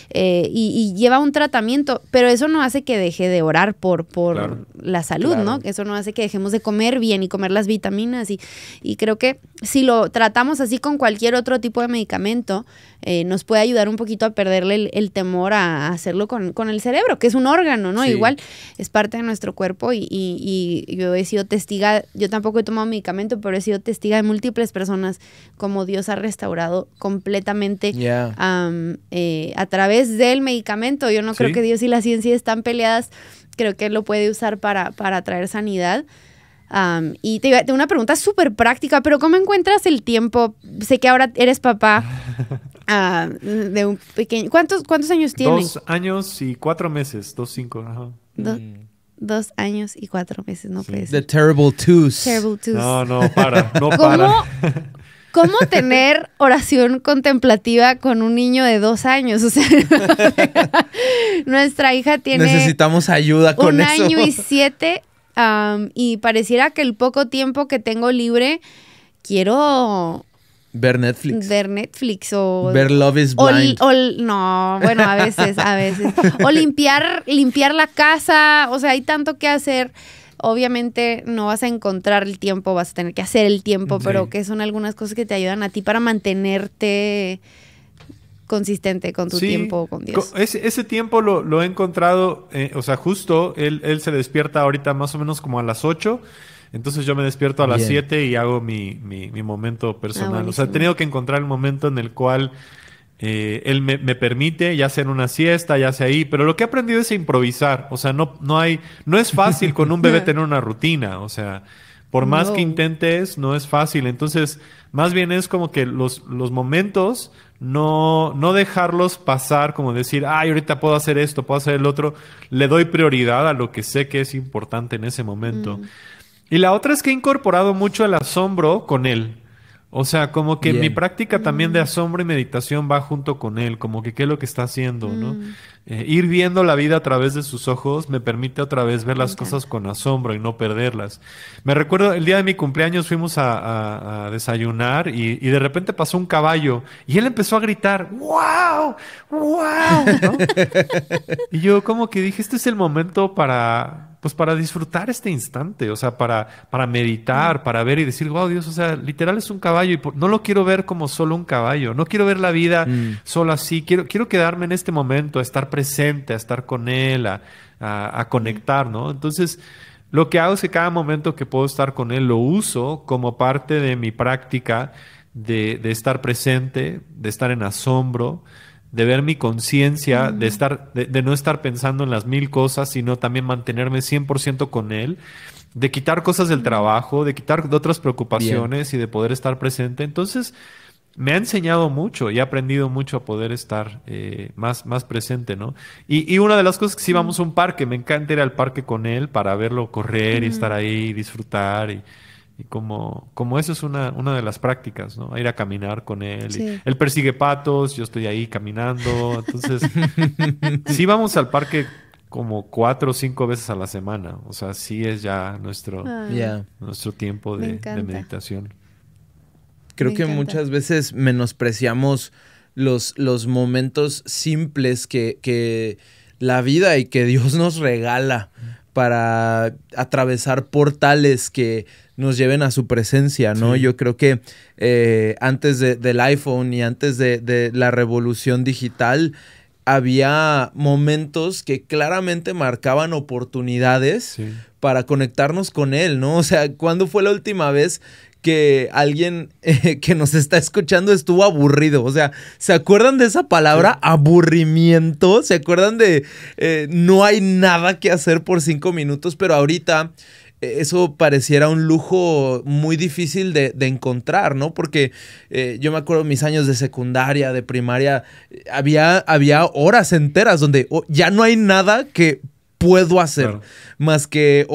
eh, y, lleva un tratamiento, pero eso no hace que deje de orar por, por la salud, ¿no? Eso no hace que dejemos de comer bien y comer las vitaminas y, y creo que si lo tratamos así con cualquier otro tipo tipo de medicamento eh, nos puede ayudar un poquito a perderle el, temor a hacerlo con, el cerebro, que es un órgano, ¿no? Igual es parte de nuestro cuerpo y, yo he sido testiga, yo tampoco he tomado medicamento, pero he sido testiga de múltiples personas como Dios ha restaurado completamente eh, a través del medicamento. Yo no creo que Dios y la ciencia están peleadas, creo que lo puede usar para, para traer sanidad y te tengo una pregunta súper práctica, pero ¿cómo encuentras el tiempo? Sé que ahora eres papá de un pequeño... ¿Cuántos, cuántos años tienes? Dos años y cuatro meses, dos, cinco. Mm. Dos años y cuatro meses, no puedes. The terrible twos. No, no, para, ¿Cómo, ¿Cómo tener oración contemplativa con un niño de dos años? nuestra hija tiene... Necesitamos ayuda con eso. Un año y siete y pareciera que el poco tiempo que tengo libre, quiero Ver Netflix. Ver Netflix o... Ver Love is Blind. no, bueno, a veces, a veces. O limpiar, limpiar la casa. O sea, hay tanto que hacer. Obviamente no vas a encontrar el tiempo, vas a tener que hacer el tiempo, pero que son algunas cosas que te ayudan a ti para mantenerte consistente con tu tiempo con Dios. Ese, tiempo lo, he encontrado, eh, o sea, justo él, se despierta ahorita más o menos como a las 8. Entonces yo me despierto a las 7 y hago mi, momento personal. o sea, he tenido que encontrar el momento en el cual eh, él me, permite, ya sea en una siesta, ya sea ahí. Pero lo que he aprendido es improvisar. O sea, no, no hay, no es fácil con un bebé tener una rutina. O sea, por más que intentes, no es fácil. Entonces, más bien es como que los, los momentos no, no dejarlos pasar como decir, ay, ahorita puedo hacer esto, puedo hacer el otro, le doy prioridad a lo que sé que es importante en ese momento. Mm. Y la otra es que he incorporado mucho el asombro con él. O sea, como que mi práctica también de mm. asombro y meditación va junto con él, como que qué es lo que está haciendo, ¿no? Mm. Eh, ir viendo la vida a través de sus ojos me permite otra vez ver las cosas con asombro y no perderlas. Me recuerdo, el día de mi cumpleaños fuimos a, desayunar y, de repente pasó un caballo y él empezó a gritar, ¡Wow! ¡Wow! y yo como que dije, este es el momento para pues, para disfrutar este instante, o sea, para, para meditar, para ver y decir, wow, Dios, o sea, literal es un caballo y no lo quiero ver como solo un caballo, no quiero ver la vida mm. solo así, quiero, quiero quedarme en este momento, a estar presente, a estar con Él, a, mm. conectar, ¿no? Entonces, lo que hago es que cada momento que puedo estar con Él lo uso como parte de mi práctica de estar presente, de estar en asombro, de ver mi conciencia, de, estar, de, no estar pensando en las mil cosas, sino también mantenerme 100% con él, de quitar cosas del trabajo, de quitar de otras preocupaciones y de poder estar presente. Entonces, me ha enseñado mucho y he aprendido mucho a poder estar eh, más, más presente, ¿no? Y, y, una de las cosas que sí vamos a un parque, me encanta ir al parque con él para verlo correr y estar ahí, disfrutar y y como, como eso es una, una de las prácticas, ¿no? Ir a caminar con él. él persigue patos, yo estoy ahí caminando. Entonces, sí vamos al parque como cuatro o cinco veces a la semana. O sea, sí es ya nuestro, nuestro tiempo de, meditación. Creo que muchas veces menospreciamos los, los momentos simples que, que la vida y que Dios nos regala para atravesar portales que nos lleven a su presencia, ¿no? Yo creo que eh, antes del iPhone y antes de, la revolución digital, había momentos que claramente marcaban oportunidades para conectarnos con él, ¿no? O sea, ¿cuándo fue la última vez que alguien eh, que nos está escuchando estuvo aburrido? O sea, ¿se acuerdan de esa palabra aburrimiento? ¿Se acuerdan de eh, no hay nada que hacer por cinco minutos? Pero ahorita e-, eso pareciera un lujo muy difícil de, encontrar, ¿no? Porque eh, yo me acuerdo mis años de secundaria, de primaria, había, había horas enteras donde oh, ya no hay nada que puedo hacer más que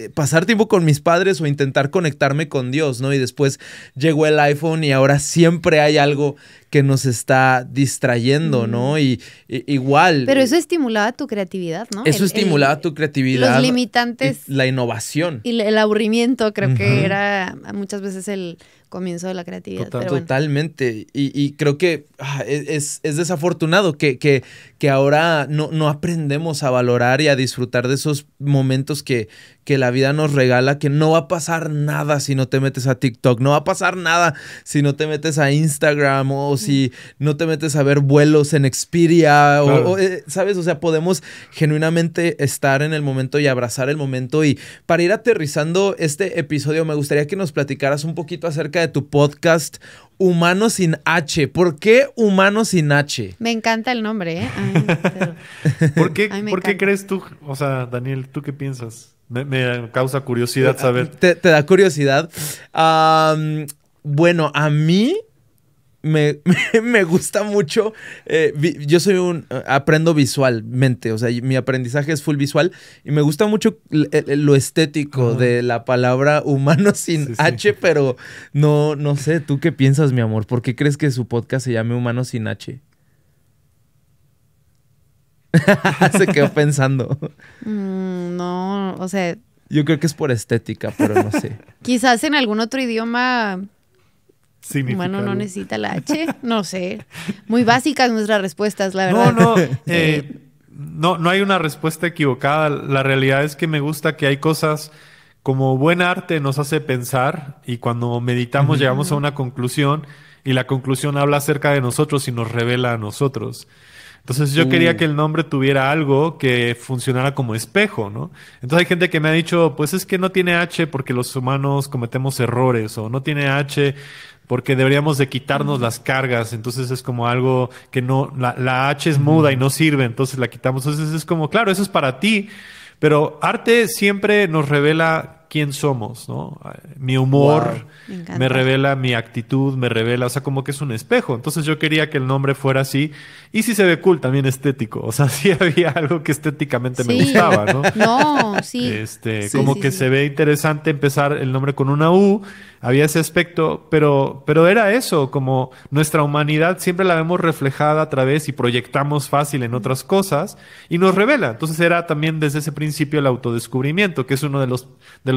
eh, pasar tiempo con mis padres o intentar conectarme con Dios, ¿no? Y después llegó el iPhone y ahora siempre hay algo que nos está distrayendo, ¿no? Y, igual. Pero eh, eso estimulaba tu creatividad, ¿no? Eso estimulaba tu creatividad. Los limitantes. la innovación. Y el aburrimiento, creo que era muchas veces el, comienzo de la creatividad. Totalmente. Y, creo que ah, e, es, desafortunado que, que, ahora no, no, aprendemos a valorar y a disfrutar de esos momentos que, que la vida nos regala, que no va a pasar nada si no te metes a TikTok, no va a pasar nada si no te metes a Instagram o si no te metes a ver vuelos en Expedia, o, eh, ¿sabes? O sea, podemos genuinamente estar en el momento y abrazar el momento. Y para ir aterrizando este episodio, me gustaría que nos platicaras un poquito acerca de tu podcast Humano sin H. ¿Por qué Humano sin H? Me encanta el nombre, ¿eh? ¿Por, qué, crees tú? O sea, Daniel, ¿tú qué piensas? Me, causa curiosidad saber. Te, da curiosidad. bueno, a mí me, gusta mucho. Eh, yo soy un. Eh, aprendo visualmente, o sea, mi aprendizaje es full visual y me gusta mucho eh, lo estético de la palabra humano sin H, pero no, no sé, ¿tú qué piensas, mi amor? ¿Por qué crees que su podcast se llame Humano sin H? se quedó pensando. Mm, no, o sea. Yo creo que es por estética, pero no sé. Quizás en algún otro idioma Humano no necesita la H, no sé. Muy básicas nuestras respuestas, la verdad. No, no, eh, no, no hay una respuesta equivocada. La realidad es que me gusta que hay cosas como buen arte nos hace pensar y cuando meditamos llegamos a una conclusión y la conclusión habla acerca de nosotros y nos revela a nosotros. Entonces yo quería que el nombre tuviera algo que funcionara como espejo, ¿no? Entonces hay gente que me ha dicho, pues es que no tiene H porque los humanos cometemos errores o no tiene H porque deberíamos de quitarnos las cargas, entonces es como algo que no, la, la H es muda y no sirve, entonces la quitamos, entonces es como, claro, eso es para ti, pero arte siempre nos revela quién somos, ¿no? Mi humor me, revela mi actitud, me revela, o sea, como que es un espejo. Entonces yo quería que el nombre fuera así. Y si se ve cool, también estético. O sea, si había algo que estéticamente me gustaba, ¿no? No, sí. Este, como que se ve interesante empezar el nombre con una U, había ese aspecto, pero, pero era eso, como nuestra humanidad siempre la vemos reflejada a través y proyectamos fácil en otras cosas y nos revela. Entonces era también desde ese principio el autodescubrimiento, que es uno de los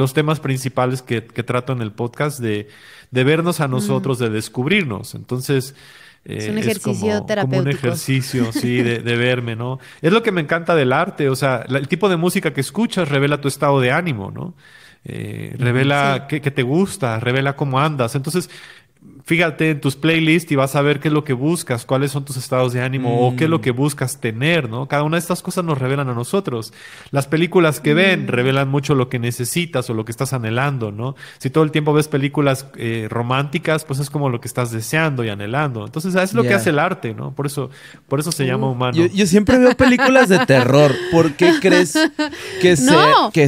los temas principales que, trato en el podcast, de, vernos a nosotros, de descubrirnos. Entonces, eh, es un ejercicio terapéutico. un ejercicio, sí, de, verme, ¿no? Es lo que me encanta del arte, o sea, el tipo de música que escuchas revela tu estado de ánimo, ¿no? Eh, revela qué, te gusta, revela cómo andas. Entonces, fíjate en tus playlists y vas a ver qué es lo que buscas, cuáles son tus estados de ánimo o qué es lo mm. que buscas tener, ¿no? Cada una de estas cosas nos revelan a nosotros. Las películas que ven mm. revelan mucho lo que necesitas o lo que estás anhelando, ¿no? Si todo el tiempo ves películas eh, románticas, pues es como lo que estás deseando y anhelando. Entonces, es lo que hace el arte, ¿no? Por eso, por eso se mm. llama humano. Yo, siempre veo películas de terror. ¿Por qué crees que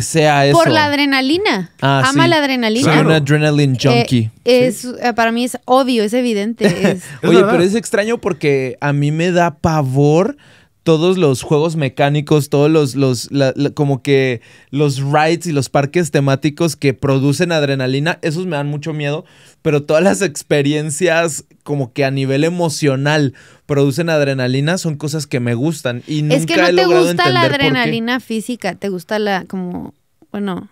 sea, eso? Por la adrenalina. Ah, Ama la adrenalina. Soy un adrenaline eh, junkie. Eh, es, Para mí es Obvio, es evidente. Oye, pero es extraño porque a mí me da pavor todos los juegos mecánicos, todos los, los como que los rides y los parques temáticos que producen adrenalina, esos me dan mucho miedo, pero todas las experiencias como que a nivel emocional producen adrenalina son cosas que me gustan y nunca Es que no te gusta la adrenalina física, te gusta la como, bueno,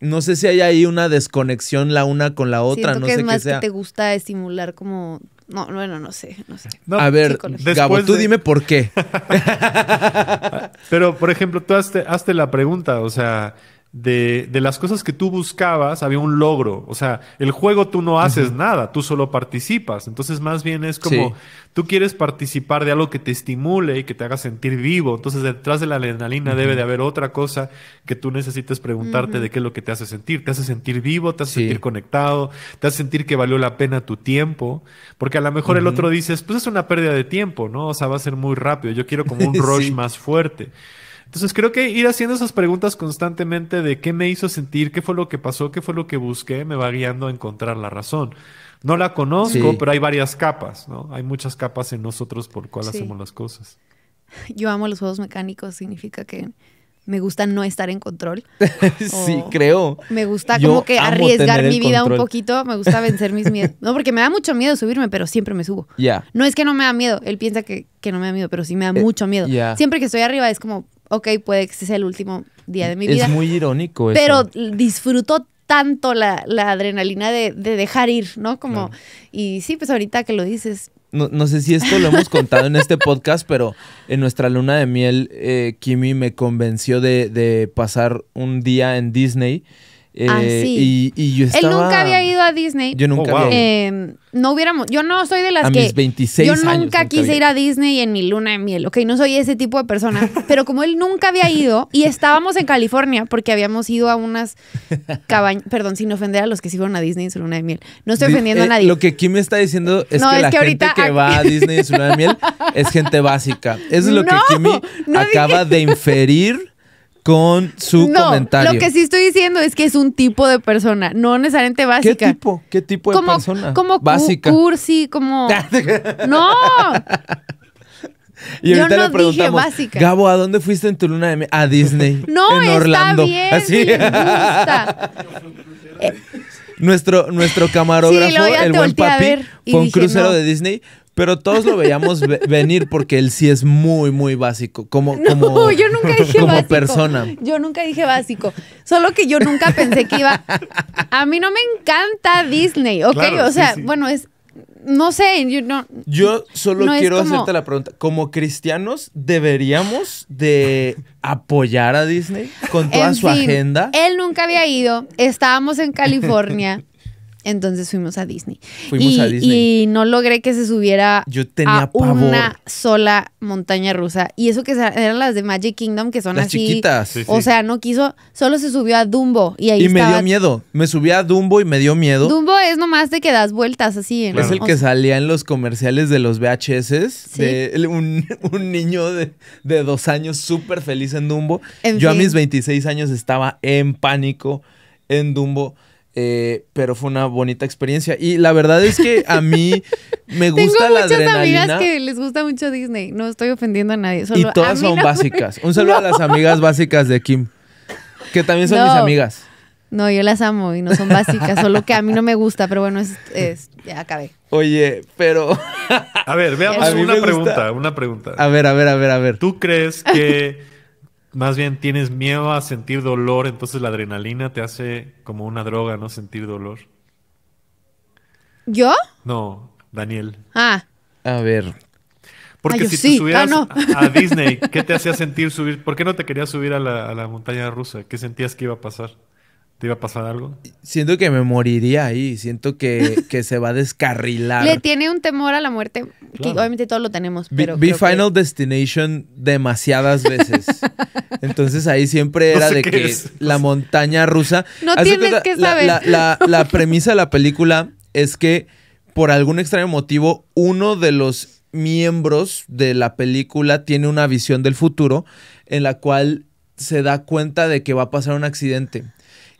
no sé si hay ahí una desconexión la una con la otra. no sé es más qué sea. que te gusta estimular como. No, bueno, no sé, no sé. a ver, Gabo, tú dime por qué. Pero, por ejemplo, tú hazte, hazte la pregunta, o sea, de, de, las cosas que tú buscabas había un logro. O sea, el juego tú no haces nada, tú solo participas. Entonces, más bien es como tú quieres participar de algo que te estimule y que te haga sentir vivo. Entonces, detrás de la adrenalina debe de haber otra cosa que tú necesites preguntarte de qué es lo que te hace sentir. Te hace sentir vivo, te hace sentir conectado, te hace sentir que valió la pena tu tiempo. Porque a lo mejor el otro dices, pues es una pérdida de tiempo, ¿no? O sea, va a ser muy rápido. Yo quiero como un rush más fuerte. Entonces creo que ir haciendo esas preguntas constantemente de qué me hizo sentir, qué fue lo que pasó, qué fue lo que busqué, me va guiando a encontrar la razón. No la conozco, pero hay varias capas, ¿no? Hay muchas capas en nosotros por cuál hacemos las cosas. Yo amo los juegos mecánicos, significa que me gusta no estar en control. sí, creo. Me gusta como que arriesgar mi vida un poquito, me gusta vencer mis miedos. No, porque me da mucho miedo subirme, pero siempre me subo. No es que no me da miedo, él piensa que, no me da miedo, pero sí me da eh, mucho miedo. Siempre que estoy arriba es como, ok, puede que este sea el último día de mi vida. Es muy irónico eso. Pero disfruto tanto la, adrenalina de, dejar ir, ¿no? Como, y sí, pues ahorita que lo dices. No, sé si esto lo hemos contado en este podcast, pero en nuestra luna de miel, eh, Kimi me convenció de, de pasar un día en Disney Ah, eh, y, yo estaba... Él nunca había ido a Disney. Yo nunca oh, em, No hubiéramos... Yo no soy de las que... yo nunca, quise ir a Disney en mi luna de miel, ¿ok? No soy ese tipo de persona. pero como él nunca había ido y estábamos en California porque habíamos ido a unas cabañas... Perdón, sin ofender a los que sí fueron a Disney en su luna de miel. No estoy ofendiendo a eh, nadie. Lo que aquí me está diciendo es que la gente que va a Disney en su luna de miel es gente básica. Eso es lo que Kimi acaba de inferir con su no, Lo que sí estoy diciendo es que es un tipo de persona, no necesariamente básica. ¿Qué tipo? ¿Qué tipo de persona? Como básica. cursi, como. ¡No! Y ahorita Yo no le preguntamos, Gabo, ¿a dónde fuiste en tu luna de A Disney. No, en Orlando. Está bien, Así. Ah, nuestro, nuestro camarógrafo, el buen papi, fue un crucero de Disney, pero todos lo veíamos venir porque él sí es muy, muy básico. Como, como, yo nunca dije persona. Yo nunca dije básico. Solo que yo nunca pensé que iba. A mí no me encanta Disney, ¿ok? o sea, bueno, es. No sé, yo no. Yo solo quiero hacerte la pregunta. Como cristianos, ¿deberíamos de apoyar a Disney con toda su agenda? Él nunca había ido. Estábamos en California. Entonces fuimos a Disney. Fuimos y, a Disney. Y no logré que se subiera a una sola montaña rusa. Y eso que eran las de Magic Kingdom, que son las así. chiquitas. O sea, no quiso, solo se subió a Dumbo. Y ahí me dio miedo. Me subí a Dumbo y me dio miedo. Dumbo es nomás de que das vueltas así. Es el que salía en los comerciales de los VHS. un, niño de, dos años súper feliz en Dumbo. Yo a mis 26 años estaba en pánico en Dumbo eh, pero fue una bonita experiencia. Y la verdad es que a mí me gusta la adrenalina. Tengo muchas amigas que les gusta mucho Disney. No estoy ofendiendo a nadie. y todas son básicas. Un saludo a las amigas básicas de Kim, que también son mis amigas. No, yo las amo y no son básicas, solo que a mí no me gusta, pero bueno, es, ya acabé. Oye, pero... a ver, veamos una pregunta, una pregunta. A ver, a ver, a ver, a ver. ¿Tú crees que más bien tienes miedo a sentir dolor, entonces la adrenalina te hace como una droga, ¿no? Sentir dolor. ¿Yo? No, Daniel. Ah. A ver. Porque ah, si te subieras ah, a, Disney, ¿qué te hacía sentir subir? ¿Por qué no te querías subir a la, a la montaña rusa? ¿Qué sentías que iba a pasar? ¿Te iba a pasar algo? Siento que me moriría ahí, siento que, se va a descarrilar. Le tiene un temor a la muerte, que obviamente todos lo tenemos. Pero vi, Final Destination demasiadas veces. Entonces ahí siempre era de que la montaña rusa. No tienes que saber. la premisa de la película es que por algún extraño motivo uno de los miembros de la película tiene una visión del futuro en la cual se da cuenta de que va a pasar un accidente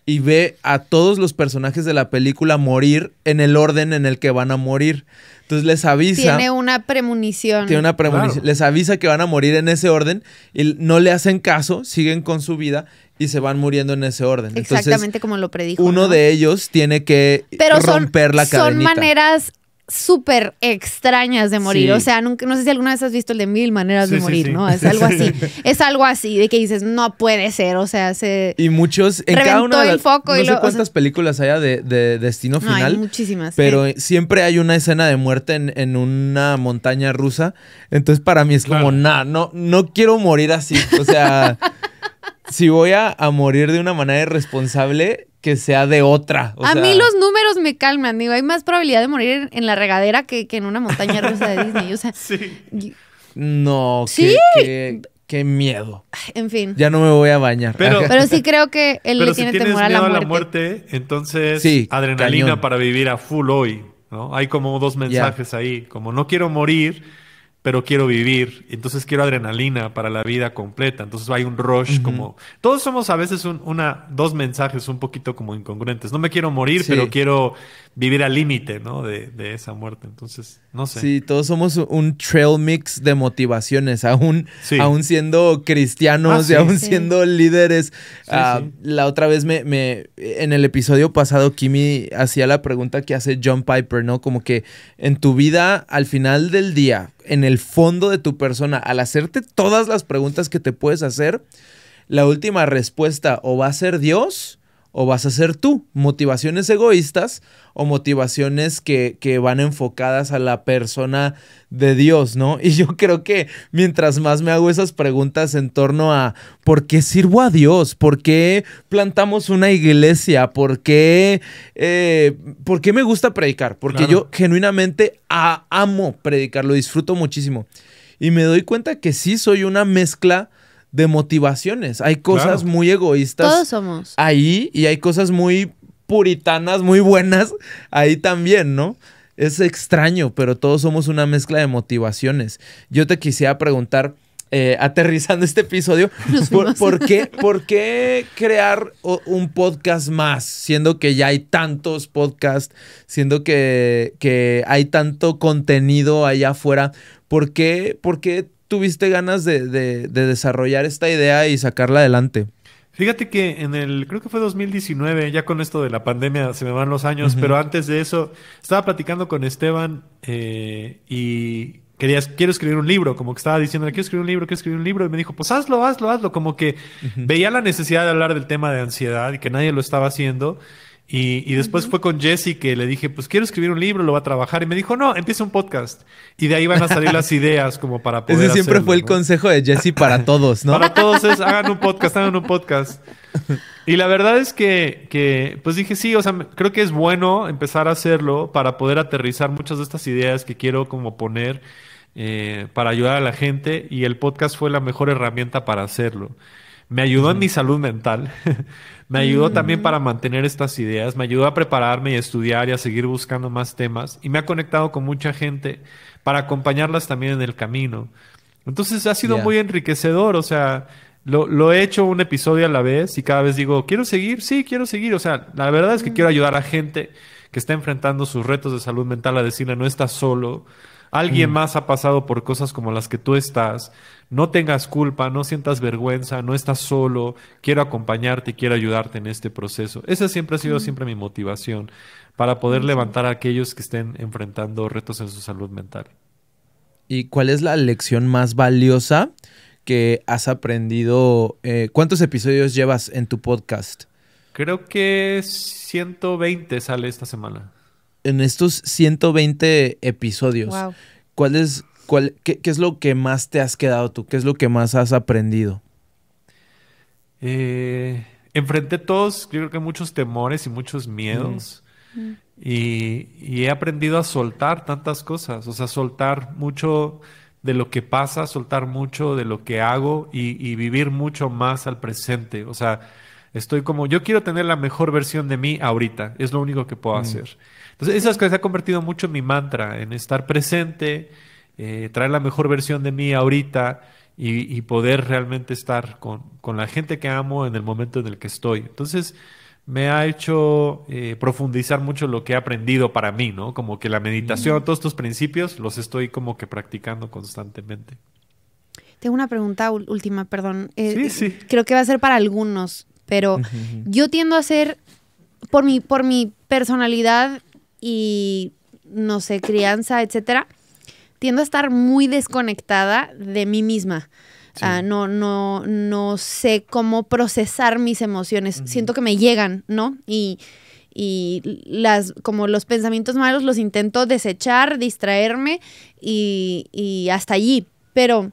y ve a todos los personajes de la película morir en el orden en el que van a morir. Entonces les avisa. Tiene una premonición. Tiene una premonición. Les avisa que van a morir en ese orden y no le hacen caso, siguen con su vida y se van muriendo en ese orden. Exactamente como lo predijo. Uno de ellos tiene que Pero romper la cadenita. Son maneras súper extrañas de morir. O sea, no sé si alguna vez has visto el de mil maneras de morir, ¿no? Es algo así. Es algo así de que dices, no puede ser. O sea, se. Y muchos. En cada una. De foco no sé cuántas películas haya de, destino final. muchísimas. Pero siempre hay una escena de muerte en, una montaña rusa. Entonces, para mí es como, nah, no, no quiero morir así. O sea. si voy a, a morir de una manera irresponsable, que sea de otra. a mí los números me calman, digo, hay más probabilidad de morir en, la regadera que, en una montaña rusa de Disney, o sea. Sí. No, Qué, miedo. En fin. Ya no me voy a bañar. Pero, sí creo que él tiene temor a la, miedo a la muerte. entonces adrenalina para vivir a full hoy, Hay como dos mensajes ahí, como no quiero morir pero quiero vivir, entonces quiero adrenalina para la vida completa, entonces hay un rush como... Todos somos a veces una, dos mensajes un poquito como incongruentes, no me quiero morir, pero quiero vivir al límite, ¿no? De, esa muerte, entonces, no sé. Sí, todos somos un trail mix de motivaciones, aún, aún siendo cristianos ah, y aún siendo líderes. Ah, la otra vez me, me, en el episodio pasado, Kimi hacía la pregunta que hace John Piper, ¿no? Como que en tu vida, al final del día, en el fondo de tu persona, al hacerte todas las preguntas que te puedes hacer, la última respuesta o va a ser Dios o vas a ser tú. Motivaciones egoístas o motivaciones que, van enfocadas a la persona de Dios, ¿no? Y yo creo que mientras más me hago esas preguntas en torno a por qué sirvo a Dios, por qué plantamos una iglesia, por qué, eh, me gusta predicar, porque yo genuinamente amo predicar, lo disfruto muchísimo. Y me doy cuenta que sí soy una mezcla de motivaciones. Hay cosas muy egoístas. Todos somos. Ahí y hay cosas muy puritanas, muy buenas ahí también, ¿no? Es extraño, pero todos somos una mezcla de motivaciones. Yo te quisiera preguntar, eh, aterrizando este episodio, por, qué, ¿por, qué, crear un podcast más? Siendo que ya hay tantos podcasts, siendo que, que hay tanto contenido allá afuera, ¿por qué, por qué tuviste ganas de, desarrollar esta idea y sacarla adelante? Fíjate que en el, creo que fue 2019, ya con esto de la pandemia se me van los años, pero antes de eso estaba platicando con Esteban eh, y quería, quiero escribir un libro, como que estaba diciendo, quiero escribir un libro, quiero escribir un libro, y me dijo, pues hazlo, hazlo, hazlo, como que veía la necesidad de hablar del tema de ansiedad y que nadie lo estaba haciendo. Y, después fue con Jesse que le dije, pues quiero escribir un libro, lo va a trabajar. Y me dijo, no, empieza un podcast. Y de ahí van a salir las ideas como para poder. Ese siempre fue el consejo de Jesse para todos, ¿no? para todos es, hagan un podcast, hagan un podcast. Y la verdad es que, pues dije, sí, o sea, creo que es bueno empezar a hacerlo para poder aterrizar muchas de estas ideas que quiero como poner eh, para ayudar a la gente. Y el podcast fue la mejor herramienta para hacerlo. Me ayudó en mi salud mental. Me ayudó también mm. para mantener estas ideas, me ayudó a prepararme y a estudiar y a seguir buscando más temas y me ha conectado con mucha gente para acompañarlas también en el camino. Entonces ha sido muy enriquecedor, o sea, lo, lo, he hecho un episodio a la vez y cada vez digo, quiero seguir, sí, quiero seguir, o sea, la verdad es que mm. quiero ayudar a gente que está enfrentando sus retos de salud mental a decirle, no está solo, Alguien mm. más ha pasado por cosas como las que tú estás. No tengas culpa, no sientas vergüenza, no estás solo. Quiero acompañarte, quiero ayudarte en este proceso. Esa siempre ha sido mm. siempre mi motivación para poder mm. levantar a aquellos que estén enfrentando retos en su salud mental. ¿Y cuál es la lección más valiosa que has aprendido? Eh, ¿Cuántos episodios llevas en tu podcast? Creo que 120 sale esta semana en estos 120 episodios, ¿cuál es, cuál, qué, es lo que más te has quedado tú? ¿Qué es lo que más has aprendido? Enfrente eh, enfrenté todos, yo creo que muchos temores y muchos miedos. Mm. Y, he aprendido a soltar tantas cosas, o sea, soltar mucho de lo que pasa, soltar mucho de lo que hago y, vivir mucho más al presente. O sea, estoy como, yo quiero tener la mejor versión de mí ahorita, es lo único que puedo mm. hacer. Entonces, eso es que se ha convertido mucho en mi mantra, en estar presente, eh, traer la mejor versión de mí ahorita y, poder realmente estar con, la gente que amo en el momento en el que estoy. Entonces, me ha hecho eh, profundizar mucho lo que he aprendido para mí, ¿no? Como que la meditación, mm. todos estos principios, los estoy como que practicando constantemente. Tengo una pregunta última, perdón. Eh, sí, sí. Creo que va a ser para algunos, pero yo tiendo a ser, por mi, por mi personalidad, y, no sé, crianza, etcétera, tiendo a estar muy desconectada de mí misma. Ah, no, no, no sé cómo procesar mis emociones. Siento que me llegan, ¿no? Y, las, como los pensamientos malos los intento desechar, distraerme y, y hasta allí. Pero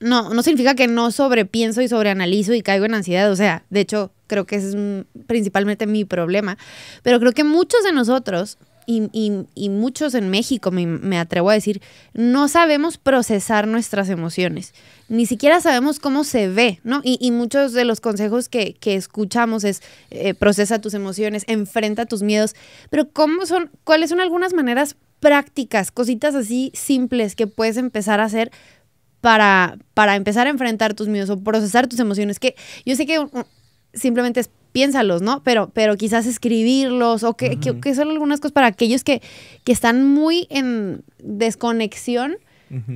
no, no significa que no sobrepienso y sobreanalizo y caigo en ansiedad. O sea, de hecho, creo que es principalmente mi problema. Pero creo que muchos de nosotros, y, muchos en México, me, atrevo a decir, no sabemos procesar nuestras emociones. Ni siquiera sabemos cómo se ve, ¿no? Y, muchos de los consejos que, escuchamos es eh, procesa tus emociones, enfrenta tus miedos. Pero ¿cómo son, ¿cuáles son algunas maneras prácticas, cositas así simples que puedes empezar a hacer para, para empezar a enfrentar tus miedos o procesar tus emociones, que yo sé que simplemente es piénsalos, ¿no? Pero, pero quizás escribirlos o que, que, son algunas cosas para aquellos que, que están muy en desconexión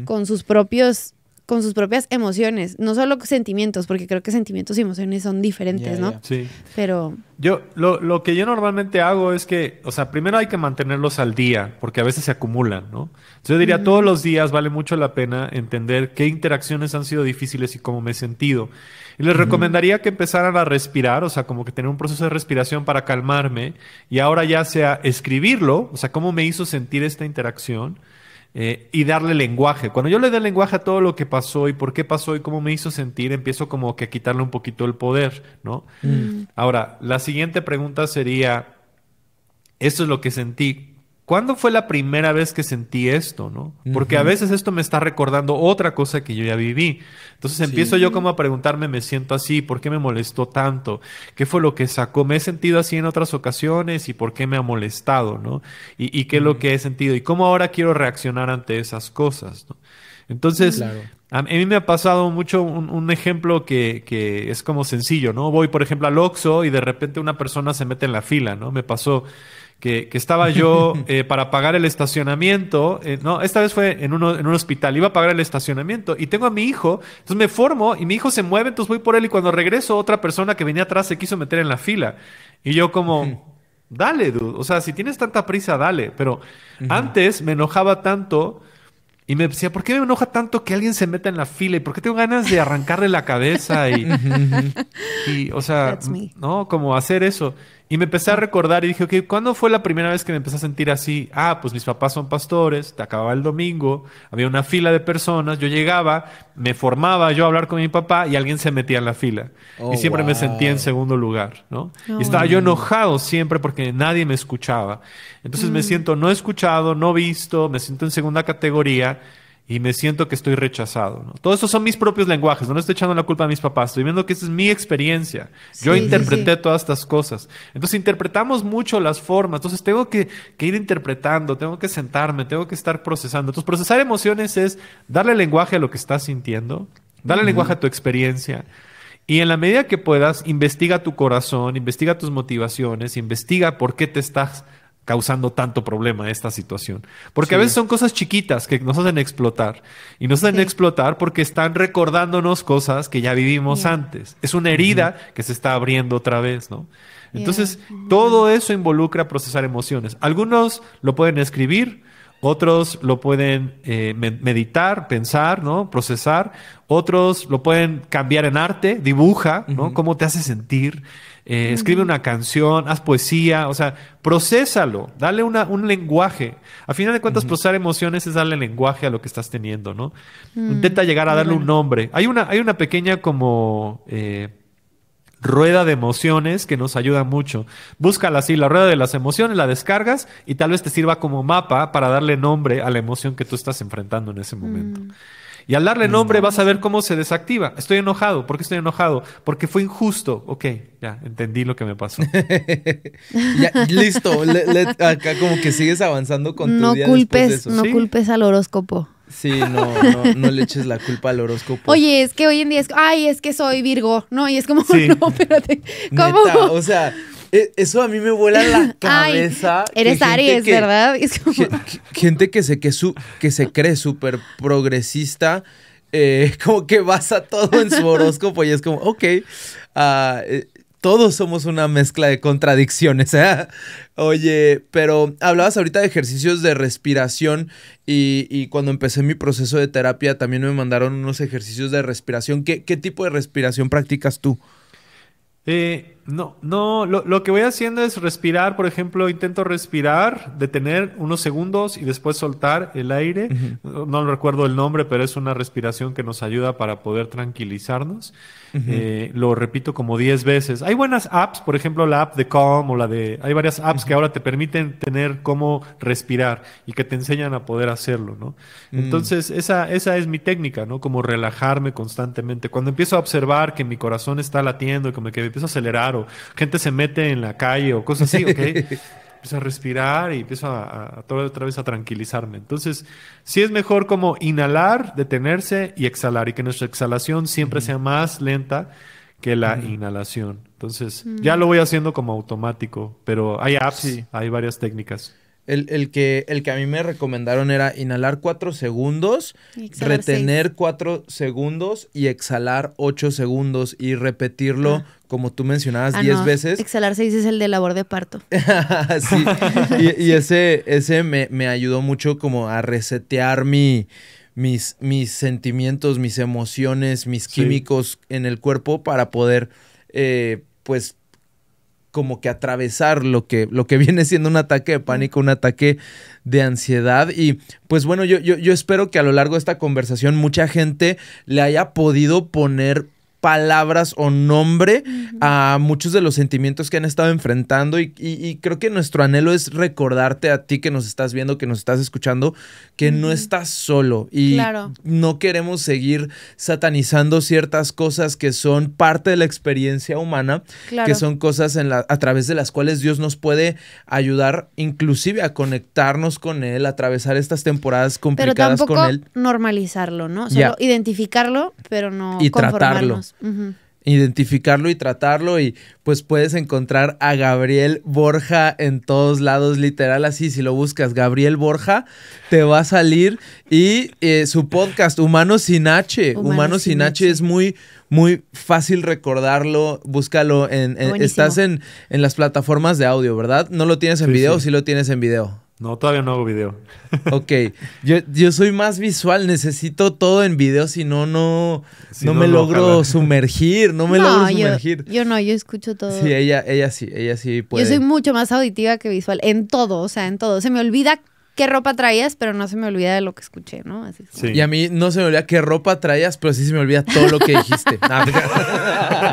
con sus propios con sus propias emociones, no solo sentimientos, porque creo que sentimientos y emociones son diferentes, ¿no? Sí. Pero... Yo, lo, que yo normalmente hago es que, o sea, primero hay que mantenerlos al día, porque a veces se acumulan, ¿no? Entonces yo diría, todos los días vale mucho la pena entender qué interacciones han sido difíciles y cómo me he sentido. Y les recomendaría que empezaran a respirar, o sea, como que tener un proceso de respiración para calmarme, y ahora ya sea escribirlo, o sea, cómo me hizo sentir esta interacción eh, y darle lenguaje. Cuando yo le doy lenguaje a todo lo que pasó y por qué pasó y cómo me hizo sentir, empiezo como que a quitarle un poquito el poder, ¿no? Mm. Ahora, la siguiente pregunta sería, ¿eso es lo que sentí? ¿Cuándo fue la primera vez que sentí esto, no? Porque a veces esto me está recordando otra cosa que yo ya viví. Entonces empiezo yo como a preguntarme, me siento así, ¿por qué me molestó tanto? ¿Qué fue lo que sacó? ¿Me he sentido así en otras ocasiones y por qué me ha molestado, no? ¿Y, qué es lo que he sentido? ¿Y cómo ahora quiero reaccionar ante esas cosas, Entonces, a mí me ha pasado mucho un, ejemplo que, que, es como sencillo, ¿no? Voy, por ejemplo, al Oxxo y de repente una persona se mete en la fila, ¿no? Me pasó, que, estaba yo eh, para pagar el estacionamiento, eh, no, esta vez fue en, en un hospital, iba a pagar el estacionamiento y tengo a mi hijo, entonces me formo y mi hijo se mueve, entonces voy por él y cuando regreso otra persona que venía atrás se quiso meter en la fila y yo como, dale, dude, o sea, si tienes tanta prisa, dale, pero antes me enojaba tanto. Y me decía, ¿por qué me enoja tanto que alguien se meta en la fila? ¿Y por qué tengo ganas de arrancarle la cabeza? Y, y o sea, no, como hacer eso. Y me empecé a recordar y dije, ok, ¿cuándo fue la primera vez que me empecé a sentir así? Ah, pues mis papás son pastores, te acababa el domingo, había una fila de personas, yo llegaba, me formaba yo a hablar con mi papá y alguien se metía en la fila. y oh, siempre me sentía en segundo lugar, ¿no? y estaba yo enojado siempre porque nadie me escuchaba. Entonces me mm. siento no escuchado, no visto, me siento en segunda categoría y me siento que estoy rechazado. ¿no? Todos esos son mis propios lenguajes, no estoy echando la culpa a mis papás, estoy viendo que esa es mi experiencia. Yo interpreté todas estas cosas. Entonces interpretamos mucho las formas, entonces tengo que, ir interpretando, tengo que sentarme, tengo que estar procesando. Entonces procesar emociones es darle lenguaje a lo que estás sintiendo, darle lenguaje a tu experiencia. Y en la medida que puedas, investiga tu corazón, investiga tus motivaciones, investiga por qué te estás causando tanto problema esta situación. Porque a veces son cosas chiquitas que nos hacen explotar. Y nos hacen explotar porque están recordándonos cosas que ya vivimos antes. Es una herida que se está abriendo otra vez, ¿no? Entonces, todo eso involucra procesar emociones. Algunos lo pueden escribir, otros lo pueden eh, meditar, pensar, ¿no? Procesar. Otros lo pueden cambiar en arte, dibuja, ¿no? Cómo te hace sentir. Eh, escribe una canción, haz poesía, o sea, procésalo, dale un lenguaje. A final de cuentas, procesar emociones es darle lenguaje a lo que estás teniendo, ¿no? Mm, Intenta llegar a darle un nombre. Hay una, hay una pequeña como... Eh, rueda de emociones que nos ayuda mucho. Búscala así, la rueda de las emociones, la descargas y tal vez te sirva como mapa para darle nombre a la emoción que tú estás enfrentando en ese momento. Mm. Y al darle nombre vas a ver cómo se desactiva. Estoy enojado. ¿Por qué estoy enojado? Porque fue injusto. Ok, ya, entendí lo que me pasó. listo. acá como que sigues avanzando con tu no día culpes, de eso. No culpes al horóscopo. Sí, no, no, le eches la culpa al horóscopo. Oye, es que hoy en día es, ay, es que soy Virgo. No, y es como, no, espérate. ¿Cómo? o sea, e, eso a mí me vuela la cabeza. eres Aries, ¿verdad? Gente que se, que, su, que se cree súper progresista, eh, como que basa todo en su horóscopo y es como, ok, ah, eh, todos somos una mezcla de contradicciones. ¿eh? Oye, pero hablabas ahorita de ejercicios de respiración y, cuando empecé mi proceso de terapia también me mandaron unos ejercicios de respiración. ¿Qué, qué tipo de respiración practicas tú? Eh, no, no, lo, que voy haciendo es respirar, por ejemplo, intento respirar, detener unos segundos y después soltar el aire. No recuerdo el nombre, pero es una respiración que nos ayuda para poder tranquilizarnos. Eh, lo repito como 10 veces. Hay buenas apps, por ejemplo, la app de Calm o la de... Hay varias apps que ahora te permiten tener cómo respirar y que te enseñan a poder hacerlo, ¿no? Mm. Entonces, esa, esa es mi técnica, ¿no? Como relajarme constantemente. Cuando empiezo a observar que mi corazón está latiendo, y que me empiezo a acelerar, o gente se mete en la calle o cosas así, ¿ok? empiezo a respirar y empiezo a, otra vez a tranquilizarme. Entonces, sí es mejor como inhalar, detenerse y exhalar y que nuestra exhalación siempre sea más lenta que la inhalación. Entonces, mm. ya lo voy haciendo como automático, pero hay apps, hay varias técnicas. El, que, el que a mí me recomendaron era inhalar cuatro segundos, retener 4 segundos y exhalar 8 segundos y repetirlo, ah. como tú mencionabas, 10 ah, veces. Exhalar seis es el de labor de parto. sí. y, ese, ese me, me, ayudó mucho como a resetear mi, mis, mis sentimientos, mis emociones, mis químicos en el cuerpo para poder, eh, pues, como que atravesar lo que, lo que viene siendo un ataque de pánico, un ataque de ansiedad. Y pues bueno, yo, yo, yo espero que a lo largo de esta conversación mucha gente le haya podido poner palabras o nombre a muchos de los sentimientos que han estado enfrentando y, creo que nuestro anhelo es recordarte a ti que nos estás viendo, que nos estás escuchando, que no estás solo y no queremos seguir satanizando ciertas cosas que son parte de la experiencia humana, que son cosas en la, a través de las cuales Dios nos puede ayudar inclusive a conectarnos con Él, a atravesar estas temporadas complicadas con Él. Normalizarlo, ¿no? Solo identificarlo, pero no... Y tratarlo. Identificarlo y tratarlo y pues puedes encontrar a Gabriel Borja en todos lados, literal así, si lo buscas, Gabriel Borja, te va a salir y eh, su podcast, Humanos sin H, Humanos, sin, H. es muy, muy fácil recordarlo. Búscalo en. estás en, las plataformas de audio, ¿verdad? No lo tienes en video, si sí. lo tienes en video. No, todavía no hago video. Ok, yo, yo soy más visual, necesito todo en video, si no, no, no, me logro sumergir, no me logro sumergir. Yo, yo no, yo escucho todo. Sí, ella, ella sí, ella sí puede. Yo soy mucho más auditiva que visual, en todo, o sea, en todo. Se me olvida qué ropa traías, pero no se me olvida de lo que escuché, ¿no? Y a mí no se me olvida qué ropa traías, pero sí se me olvida todo lo que dijiste.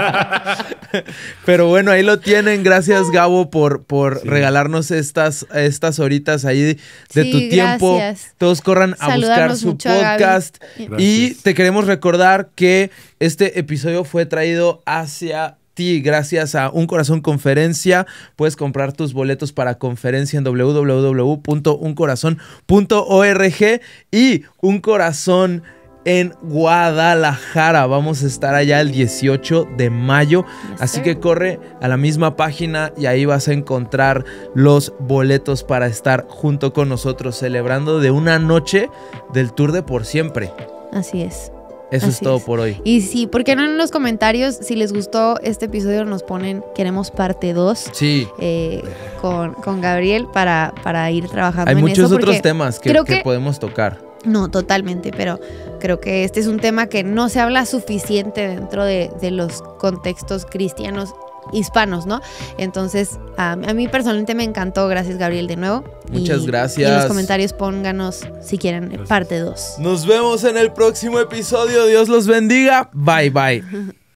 pero bueno, ahí lo tienen. Gracias, ah. Gabo, por, por regalarnos estas, estas horitas ahí de tu tiempo. Todos corran a buscar su podcast. Y te queremos recordar que este episodio fue traído hacia gracias a Un Corazón Conferencia, puedes comprar tus boletos para conferencia en www.uncorazón.org y Un Corazón en Guadalajara. Vamos a estar allá el 18 de mayo. Así que corre a la misma página y ahí vas a encontrar los boletos para estar junto con nosotros celebrando de una noche del Tour de por siempre. Así es. Eso es todo por hoy. Y sí, porque no en los comentarios si les gustó este episodio nos ponen queremos parte 2? Sí. Eh, con, Gabriel para, para ir trabajando. Hay en muchos otros temas que, creo que, que podemos tocar. No, totalmente, pero creo que este es un tema que no se habla suficiente dentro de, de los contextos cristianos hispanos, ¿no? Entonces, a, mí personalmente me encantó. Gracias, Gabriel, de nuevo. Muchas gracias. Y en los comentarios pónganos si quieren eh, parte 2. Nos vemos en el próximo episodio. Dios los bendiga. Bye, bye.